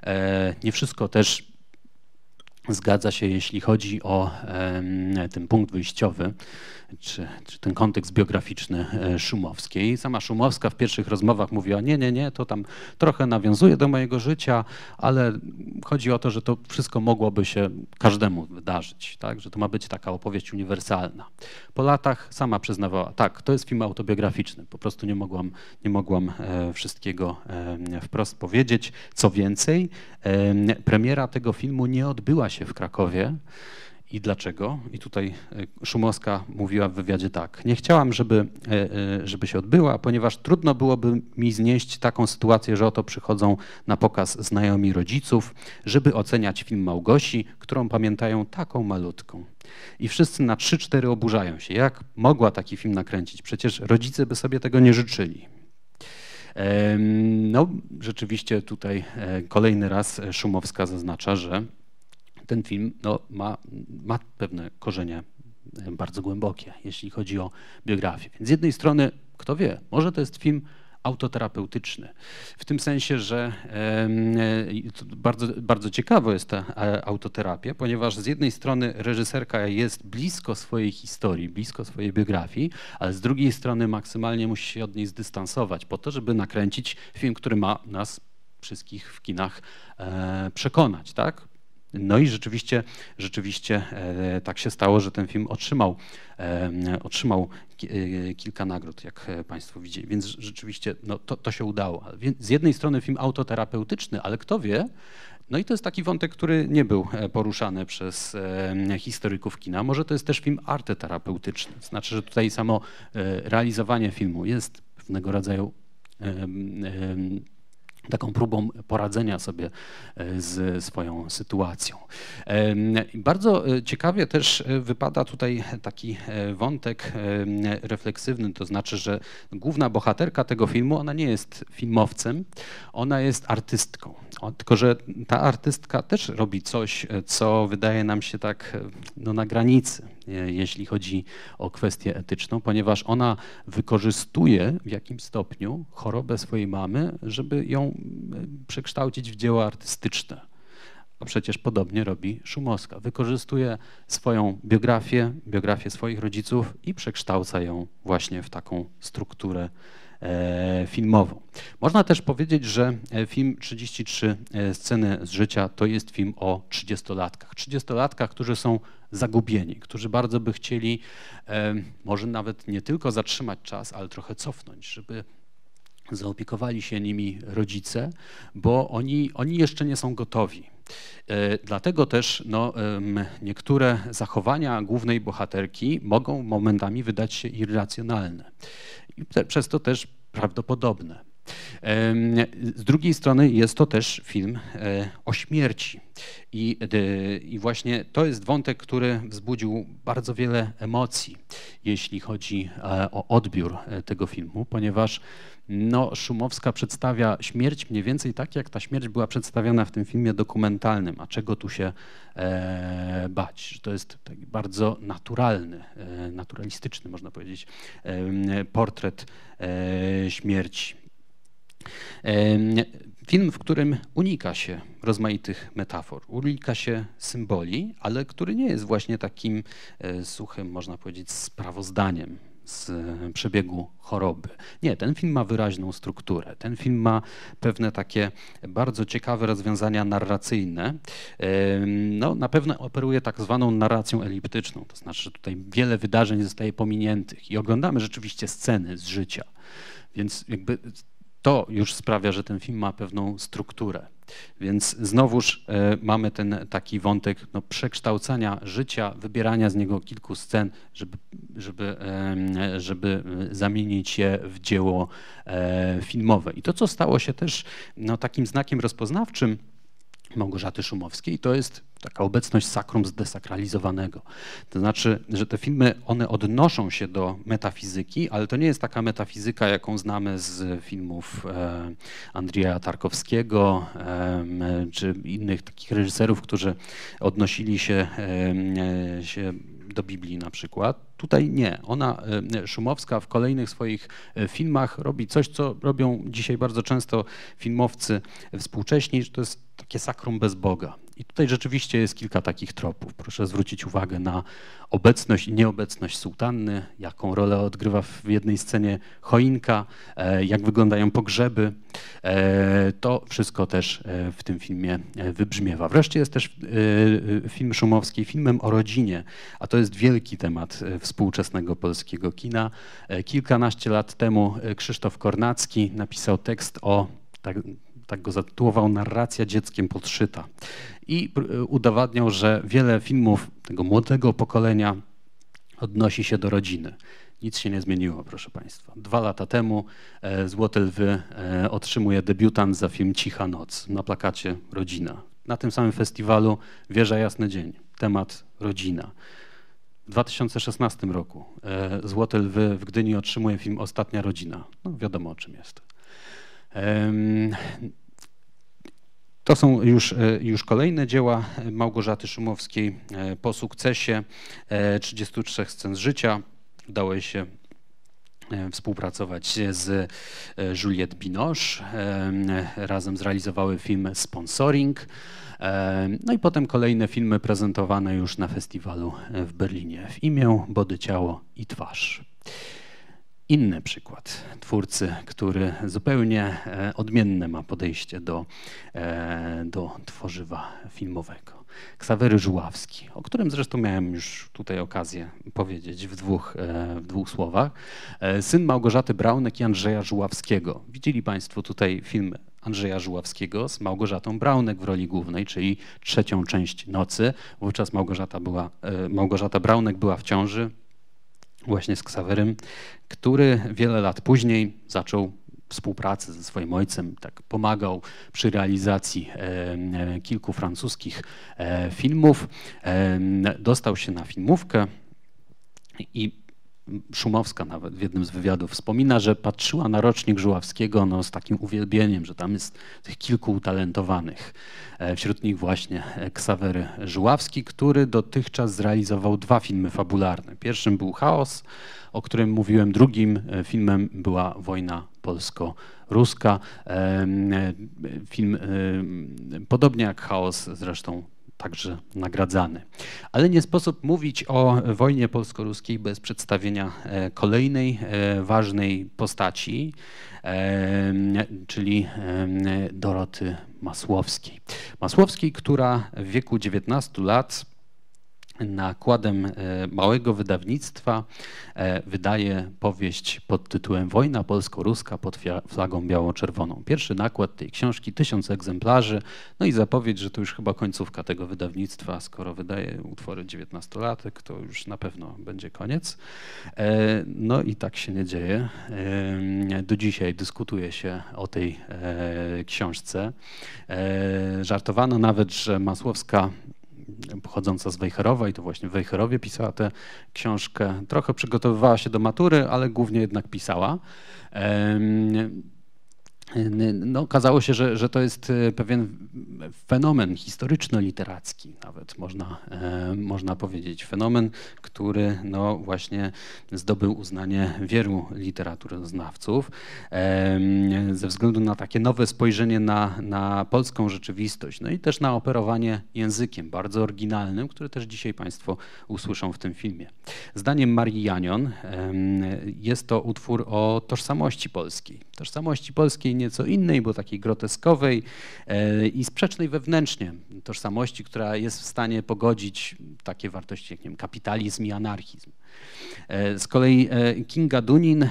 E, nie wszystko też zgadza się, jeśli chodzi o ten punkt wyjściowy, czy, czy, ten kontekst biograficzny e, Szumowskiej. Sama Szumowska w pierwszych rozmowach mówiła, nie, nie, nie, to tam trochę nawiązuje do mojego życia, ale chodzi o to, że to wszystko mogłoby się każdemu wydarzyć, tak? że to ma być taka opowieść uniwersalna. Po latach sama przyznawała, tak, to jest film autobiograficzny, po prostu nie mogłam, nie mogłam e, wszystkiego e, wprost powiedzieć. Co więcej, premiera tego filmu nie odbyła się w Krakowie. I dlaczego? I tutaj e, Szumowska mówiła w wywiadzie tak. Nie chciałam, żeby, e, e, żeby się odbyła, ponieważ trudno byłoby mi znieść taką sytuację, że oto przychodzą na pokaz znajomi rodziców, żeby oceniać film Małgosi, którą pamiętają taką malutką. I wszyscy na 3-4 oburzają się. Jak mogła taki film nakręcić? Przecież rodzice by sobie tego nie życzyli. No, rzeczywiście tutaj kolejny raz Szumowska zaznacza, że ten film no, ma, ma pewne korzenie bardzo głębokie, jeśli chodzi o biografię. Więc z jednej strony, kto wie, może to jest film autoterapeutyczny. W tym sensie, że e, bardzo, bardzo ciekawa jest ta e, autoterapia, ponieważ z jednej strony reżyserka jest blisko swojej historii, blisko swojej biografii, ale z drugiej strony maksymalnie musi się od niej zdystansować po to, żeby nakręcić film, który ma nas wszystkich w kinach e, przekonać, tak? No i rzeczywiście, rzeczywiście e, tak się stało, że ten film otrzymał, e, otrzymał e, kilka nagród, jak Państwo widzieli. Więc rzeczywiście no, to, to się udało. Z jednej strony film autoterapeutyczny, ale kto wie, no i to jest taki wątek, który nie był poruszany przez historyków kina. Może to jest też film arteterapeutyczny. Znaczy, że tutaj samo realizowanie filmu jest pewnego rodzaju taką próbą poradzenia sobie e, z swoją sytuacją. Bardzo e, ciekawie też e, wypada tutaj taki wątek refleksywny, to znaczy, że główna bohaterka tego filmu, ona nie jest filmowcem, ona jest artystką. Tylko, że ta artystka też robi coś, co wydaje nam się tak no, na granicy E, jeśli chodzi o kwestię etyczną, ponieważ ona wykorzystuje w jakimś stopniu chorobę swojej mamy, żeby ją e, przekształcić w dzieło artystyczne. A przecież podobnie robi Szumowska. Wykorzystuje swoją biografię, biografię swoich rodziców i przekształca ją właśnie w taką strukturę e, filmową. Można też powiedzieć, że film 33 sceny z życia to jest film o 30-latkach. 30-latkach, którzy są zagubieni, którzy bardzo by chcieli e, może nawet nie tylko zatrzymać czas, ale trochę cofnąć, żeby zaopiekowali się nimi rodzice, bo oni, oni jeszcze nie są gotowi. E, dlatego też no, niektóre zachowania głównej bohaterki mogą momentami wydać się irracjonalne i przez to też prawdopodobne. Z drugiej strony jest to też film e, o śmierci. I, e, I, właśnie to jest wątek, który wzbudził bardzo wiele emocji, jeśli chodzi e, o odbiór tego filmu, ponieważ no, Szumowska przedstawia śmierć mniej więcej tak, jak ta śmierć była przedstawiana w tym filmie dokumentalnym, a czego tu się e, bać. Że to jest taki bardzo naturalny, naturalistyczny, można powiedzieć, portret śmierci. Film, w którym unika się rozmaitych metafor, unika się symboli, ale który nie jest właśnie takim e, suchym, można powiedzieć, sprawozdaniem z e, przebiegu choroby. Nie, ten film ma wyraźną strukturę. Ten film ma pewne takie bardzo ciekawe rozwiązania narracyjne. No, na pewno operuje tak zwaną narracją eliptyczną, to znaczy, że tutaj wiele wydarzeń zostaje pominiętych i oglądamy rzeczywiście sceny z życia. Więc jakby to już sprawia, że ten film ma pewną strukturę. Więc znowuż e, mamy ten taki wątek no, przekształcania życia, wybierania z niego kilku scen, żeby, żeby, żeby e, zamienić je w dzieło e, filmowe. I to, co stało się też no, takim znakiem rozpoznawczym, Małgorzaty Szumowskiej i to jest taka obecność sakrum zdesakralizowanego. To znaczy, że te filmy, one odnoszą się do metafizyki, ale to nie jest taka metafizyka, jaką znamy z filmów e, Andrzeja Tarkowskiego czy innych takich reżyserów, którzy odnosili się, e, się do Biblii na przykład Tutaj nie. Ona, e, Szumowska, w kolejnych swoich e, filmach robi coś, co robią dzisiaj bardzo często filmowcy współcześni, że to jest takie sakrum bez Boga. I tutaj rzeczywiście jest kilka takich tropów. Proszę zwrócić uwagę na obecność i nieobecność sułtanny, jaką rolę odgrywa w jednej scenie choinka, e, jak wyglądają pogrzeby. To wszystko też w tym filmie wybrzmiewa. Wreszcie jest też film Szumowski filmem o rodzinie, a to jest wielki temat w współczesnego polskiego kina. E, kilkanaście lat temu e, Krzysztof Kornacki napisał tekst o tak, tak go zatytułował Narracja dzieckiem podszyta. I e, udowadniał, że wiele filmów tego młodego pokolenia odnosi się do rodziny. Nic się nie zmieniło, proszę Państwa. Dwa lata temu Złote Lwy otrzymuje debiutant za film Cicha Noc na plakacie Rodzina. Na tym samym festiwalu Wieża Jasny Dzień, temat rodzina. 2016 roku e, Złote Lwy w Gdyni otrzymuje film Ostatnia Rodzina. No, wiadomo o czym jest. To są już, e, już kolejne dzieła Małgorzaty Szumowskiej e, po sukcesie 33 scen z życia. Udało jej się współpracować z Juliette Binoche. Razem zrealizowały film Sponsoring. No i potem kolejne filmy prezentowane już na festiwalu w Berlinie w imię, body, ciało i twarz. Inny przykład twórcy, który zupełnie e, odmienne ma podejście do, e, do tworzywa filmowego. Ksawery Żuławski, o którym zresztą miałem już tutaj okazję powiedzieć w dwóch, e, w dwóch słowach. Syn Małgorzaty Braunek i Andrzeja Żuławskiego. Widzieli Państwo tutaj film Andrzeja Żuławskiego z Małgorzatą Braunek w roli głównej, czyli trzecią część nocy. Wówczas Małgorzata, była, e, Małgorzata Braunek była w ciąży właśnie z Ksawerym, który wiele lat później zaczął współpracę ze swoim ojcem, tak pomagał przy realizacji e, e, kilku francuskich filmów. dostał się na filmówkę i Szumowska nawet w jednym z wywiadów wspomina, że patrzyła na rocznik Żuławskiego no, z takim uwielbieniem, że tam jest tych kilku utalentowanych. E, wśród nich właśnie e, Ksawery Żuławski, który dotychczas zrealizował dwa filmy fabularne. Pierwszym był Chaos, o którym mówiłem, drugim e, filmem była Wojna Polsko-Ruska. Film podobnie jak Chaos zresztą także nagradzany. Ale nie sposób mówić o wojnie polsko-ruskiej bez przedstawienia e, kolejnej e, ważnej postaci, e, czyli Doroty Masłowskiej. Masłowskiej, która w wieku 19 lat nakładem e, małego wydawnictwa e, wydaje powieść pod tytułem Wojna polsko-ruska pod flagą biało-czerwoną. Pierwszy nakład tej książki, tysiąc egzemplarzy, no i zapowiedź, że to już chyba końcówka tego wydawnictwa, skoro wydaje utwory dziewiętnastolatek, to już na pewno będzie koniec. E, no i tak się nie dzieje. Do dzisiaj dyskutuje się o tej książce. Żartowano nawet, że Masłowska pochodząca z Wejherowa i to właśnie w Wejherowie pisała tę książkę. Trochę przygotowywała się do matury, ale głównie jednak pisała no, okazało się, że, że to jest e, pewien fenomen historyczno-literacki, nawet można, e, można powiedzieć. Fenomen, który no, właśnie zdobył uznanie wielu literaturoznawców e, ze względu na takie nowe spojrzenie na, na polską rzeczywistość, no i też na operowanie językiem bardzo oryginalnym, który też dzisiaj Państwo usłyszą w tym filmie. Zdaniem Marii Janion e, jest to utwór o tożsamości polskiej. Tożsamości polskiej nieco innej, bo takiej groteskowej e, i sprzecznej wewnętrznie tożsamości, która jest w stanie pogodzić takie wartości jak nie wiem, kapitalizm i anarchizm. E, z kolei e, Kinga Dunin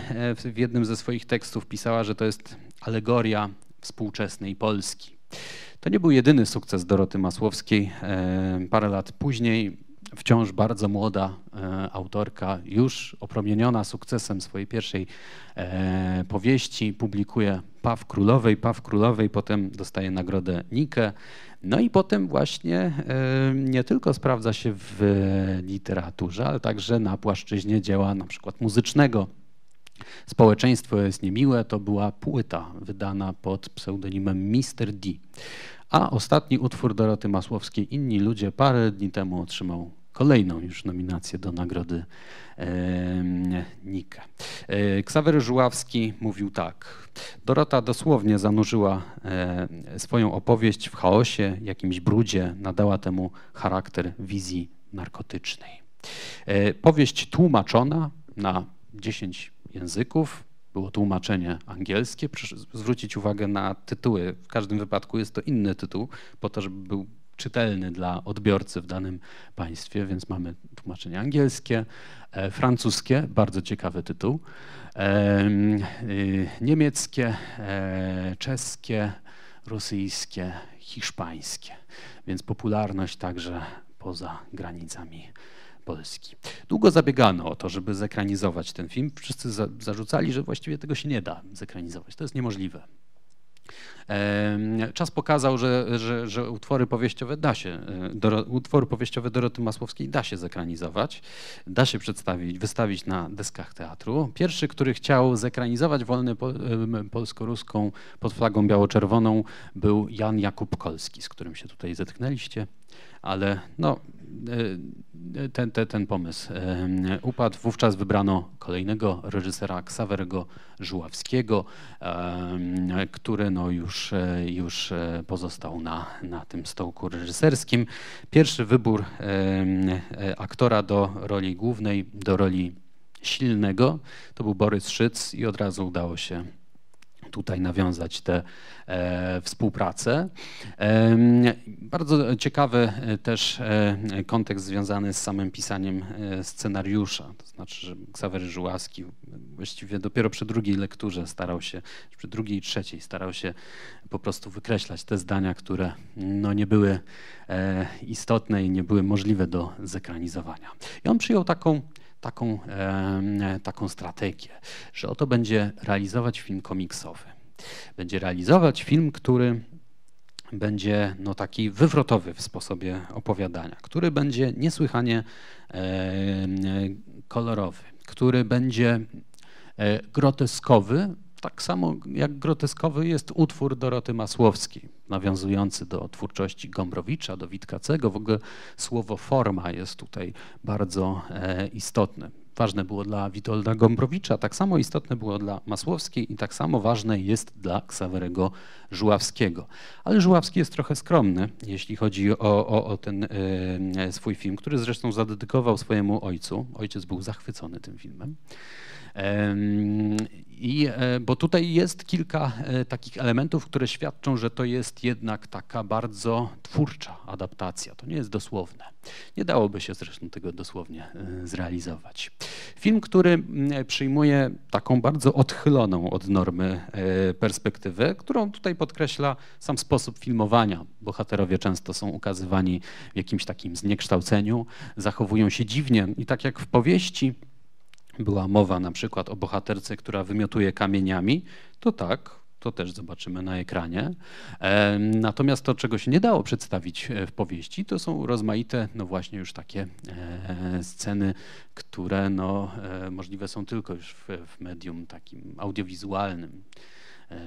w jednym ze swoich tekstów pisała, że to jest alegoria współczesnej Polski. To nie był jedyny sukces Doroty Masłowskiej. Parę lat później wciąż bardzo młoda e, autorka, już opromieniona sukcesem swojej pierwszej e, powieści, publikuje Paw Królowej, Paw Królowej, potem dostaje nagrodę Nike. No i potem właśnie e, nie tylko sprawdza się w literaturze, ale także na płaszczyźnie dzieła na przykład muzycznego. Społeczeństwo jest niemiłe to była płyta wydana pod pseudonimem Mister D. A ostatni utwór Doroty Masłowskiej Inni ludzie parę dni temu otrzymał kolejną już nominację do Nagrody Nika. E, Ksawery Żuławski mówił tak. Dorota dosłownie zanurzyła e, swoją opowieść w chaosie, jakimś brudzie, nadała temu charakter wizji narkotycznej. E, powieść tłumaczona na 10 języków, było tłumaczenie angielskie. Proszę zwrócić uwagę na tytuły. W każdym wypadku jest to inny tytuł, po to, żeby był czytelny dla odbiorcy w danym państwie, więc mamy tłumaczenie angielskie, e, francuskie, bardzo ciekawy tytuł, e, y, niemieckie, e, czeskie, rosyjskie, hiszpańskie, więc popularność także poza granicami Polski. Długo zabiegano o to, żeby zekranizować ten film. Wszyscy za zarzucali, że właściwie tego się nie da zekranizować. To jest niemożliwe. Czas pokazał, że, że, że, utwory powieściowe da się, e, utwory powieściowe Doroty Masłowskiej da się zekranizować, da się przedstawić, wystawić na deskach teatru. Pierwszy, który chciał zekranizować wolnę polsko-ruską pod flagą biało-czerwoną był Jan Jakub Kolski, z którym się tutaj zetknęliście ale no, e, e, ten, ten, ten pomysł e, upadł. Wówczas wybrano kolejnego reżysera Ksawerego Żuławskiego, który no już, już pozostał na, na tym stołku reżyserskim. Pierwszy wybór aktora do roli głównej, do roli silnego to był Borys Szyc i od razu udało się tutaj nawiązać tę e, współpracę. bardzo ciekawy e, też e, kontekst związany z samym pisaniem scenariusza, to znaczy, że Ksawery Żułaski właściwie dopiero przy drugiej lekturze starał się, przy drugiej i trzeciej starał się po prostu wykreślać te zdania, które no, nie były istotne i nie były możliwe do zekranizowania. I on przyjął taką taką, taką strategię, że oto będzie realizować film komiksowy. Będzie realizować film, który będzie no, taki wywrotowy w sposobie opowiadania, który będzie niesłychanie kolorowy, który będzie e, groteskowy tak samo jak groteskowy jest utwór Doroty Masłowskiej, nawiązujący do twórczości Gombrowicza, do Witkacego. W ogóle słowo forma jest tutaj bardzo e, istotne. Ważne było dla Witolda Gombrowicza, tak samo istotne było dla Masłowskiej i tak samo ważne jest dla Ksawerego Żuławskiego. Ale Żuławski jest trochę skromny, jeśli chodzi o, o, o ten e, e, swój film, który zresztą zadedykował swojemu ojcu. Ojciec był zachwycony tym filmem. I, e, bo tutaj jest kilka e, takich elementów, które świadczą, że to jest jednak taka bardzo twórcza adaptacja. To nie jest dosłowne. Nie dałoby się zresztą tego dosłownie e, zrealizować. Film, który przyjmuje taką bardzo odchyloną od normy perspektywę, którą tutaj podkreśla sam sposób filmowania. Bohaterowie często są ukazywani w jakimś takim zniekształceniu, zachowują się dziwnie i tak jak w powieści, była mowa na przykład o bohaterce, która wymiotuje kamieniami, to tak, to też zobaczymy na ekranie. Natomiast to, czego się nie dało przedstawić e, w powieści, to są rozmaite, no właśnie już takie e, sceny, które no, e, możliwe są tylko już w, w medium takim audiowizualnym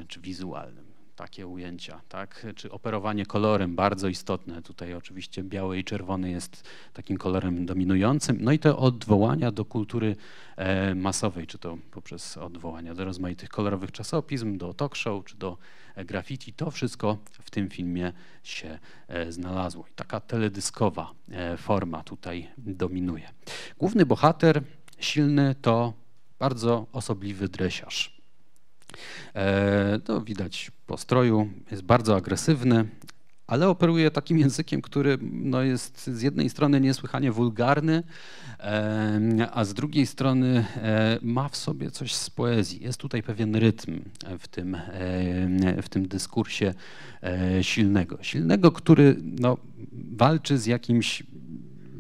czy wizualnym takie ujęcia, tak? Czy operowanie kolorem, bardzo istotne. Tutaj oczywiście biały i czerwony jest takim kolorem dominującym. No i te odwołania do kultury e, masowej, czy to poprzez odwołania do rozmaitych kolorowych czasopism, do talk show, czy do e, graffiti, to wszystko w tym filmie się e, znalazło. I taka teledyskowa e, forma tutaj dominuje. Główny bohater silny to bardzo osobliwy dresiarz. E, to widać po stroju, jest bardzo agresywny, ale operuje takim językiem, który no, jest z jednej strony niesłychanie wulgarny, e, a z drugiej strony e, ma w sobie coś z poezji. Jest tutaj pewien rytm w tym, w tym dyskursie silnego. Silnego, który no, walczy z jakimś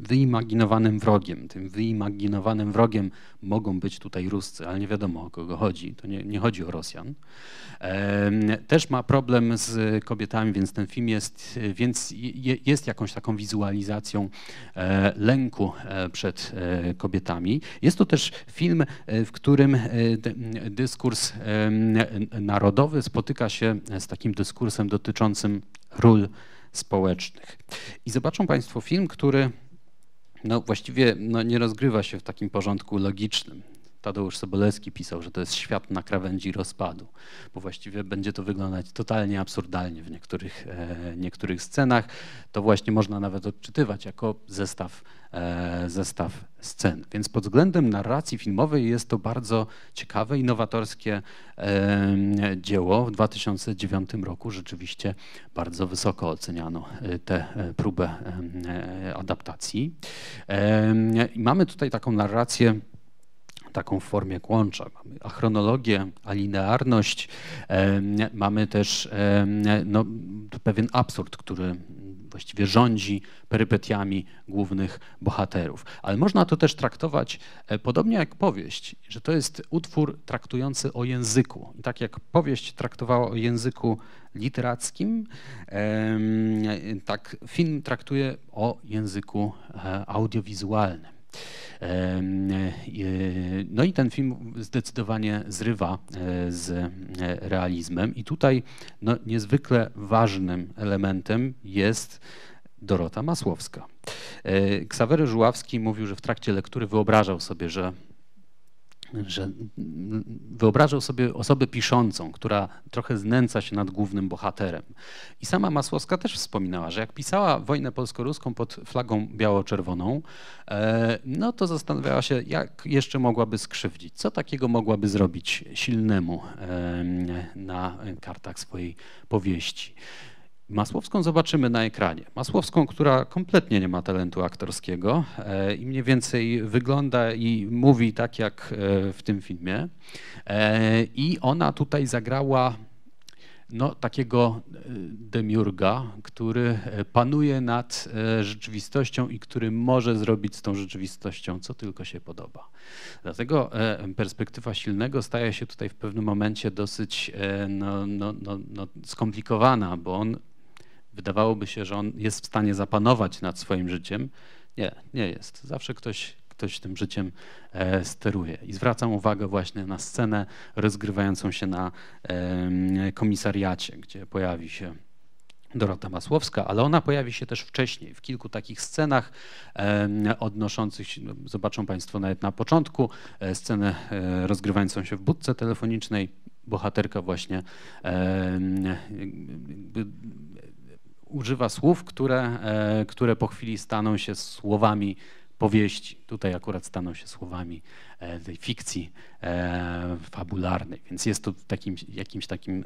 wyimaginowanym wrogiem. Tym wyimaginowanym wrogiem mogą być tutaj Ruscy, ale nie wiadomo o kogo chodzi. To nie, nie chodzi o Rosjan. Też ma problem z kobietami, więc ten film jest, więc jest jakąś taką wizualizacją e, lęku e, przed e, kobietami. Jest to też film, w którym dyskurs narodowy spotyka się z takim dyskursem dotyczącym ról społecznych. I zobaczą Państwo film, który no właściwie no, nie rozgrywa się w takim porządku logicznym. Tadeusz Sobolewski pisał, że to jest świat na krawędzi rozpadu, bo właściwie będzie to wyglądać totalnie absurdalnie w niektórych, e, niektórych scenach. To właśnie można nawet odczytywać jako zestaw, e, zestaw scen. Więc pod względem narracji filmowej jest to bardzo ciekawe, innowatorskie e, dzieło. W 2009 roku rzeczywiście bardzo wysoko oceniano tę próbę adaptacji. I mamy tutaj taką narrację taką formę kłącza. Mamy achronologię, alinearność, mamy też no, pewien absurd, który właściwie rządzi perypetiami głównych bohaterów. Ale można to też traktować e, podobnie jak powieść, że to jest utwór traktujący o języku. I tak jak powieść traktowała o języku literackim, tak film traktuje o języku e, audiowizualnym. E, no i ten film zdecydowanie zrywa e, z e, realizmem i tutaj no, niezwykle ważnym elementem jest Dorota Masłowska. Ksawery Żuławski mówił, że w trakcie lektury wyobrażał sobie, że że wyobrażał sobie osobę piszącą, która trochę znęca się nad głównym bohaterem. I sama Masłowska też wspominała, że jak pisała wojnę polsko-ruską pod flagą biało-czerwoną, e, no to zastanawiała się, jak jeszcze mogłaby skrzywdzić, co takiego mogłaby zrobić silnemu na kartach swojej powieści. Masłowską zobaczymy na ekranie. Masłowską, która kompletnie nie ma talentu aktorskiego e, i mniej więcej wygląda i mówi tak jak e, w tym filmie. E, I ona tutaj zagrała no, takiego demiurga, który panuje nad rzeczywistością i który może zrobić z tą rzeczywistością, co tylko się podoba. Dlatego perspektywa silnego staje się tutaj w pewnym momencie dosyć no, no, no, no, skomplikowana, bo on Wydawałoby się, że on jest w stanie zapanować nad swoim życiem. Nie, nie jest. Zawsze ktoś, ktoś tym życiem e, steruje. I zwracam uwagę właśnie na scenę rozgrywającą się na e, komisariacie, gdzie pojawi się Dorota Masłowska, ale ona pojawi się też wcześniej, w kilku takich scenach odnoszących się, no, zobaczą Państwo nawet na początku, e, scenę e, rozgrywającą się w budce telefonicznej, bohaterka właśnie używa słów, które, e, które po chwili staną się słowami powieści. Tutaj akurat staną się słowami e, tej fikcji e, fabularnej, więc jest to takim, jakimś takim,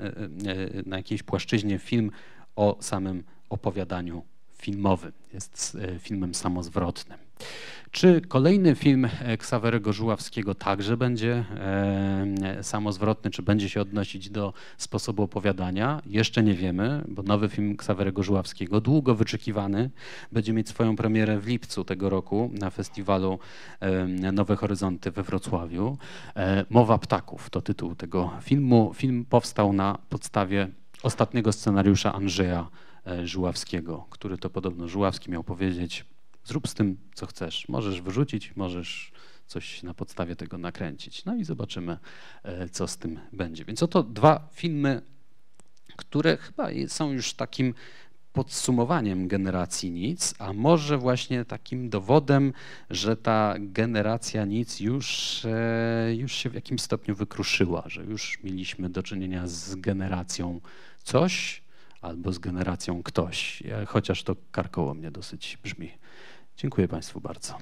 na jakiejś płaszczyźnie film o samym opowiadaniu filmowy. Jest e, filmem samozwrotnym. Czy kolejny film e, Ksawerego Żuławskiego także będzie e, samozwrotny, czy będzie się odnosić do sposobu opowiadania? Jeszcze nie wiemy, bo nowy film Ksawerego Żuławskiego, długo wyczekiwany, będzie mieć swoją premierę w lipcu tego roku na festiwalu e, Nowe Horyzonty we Wrocławiu. E, Mowa ptaków to tytuł tego filmu. Film powstał na podstawie ostatniego scenariusza Andrzeja E, Żuławskiego, który to podobno Żuławski miał powiedzieć, zrób z tym, co chcesz. Możesz wyrzucić, możesz coś na podstawie tego nakręcić. No i zobaczymy, e, co z tym będzie. Więc oto dwa filmy, które chyba są już takim podsumowaniem generacji nic, a może właśnie takim dowodem, że ta generacja nic już, e, już się w jakimś stopniu wykruszyła, że już mieliśmy do czynienia z generacją coś, albo z generacją ktoś, chociaż to karkoło mnie dosyć brzmi. Dziękuję Państwu bardzo.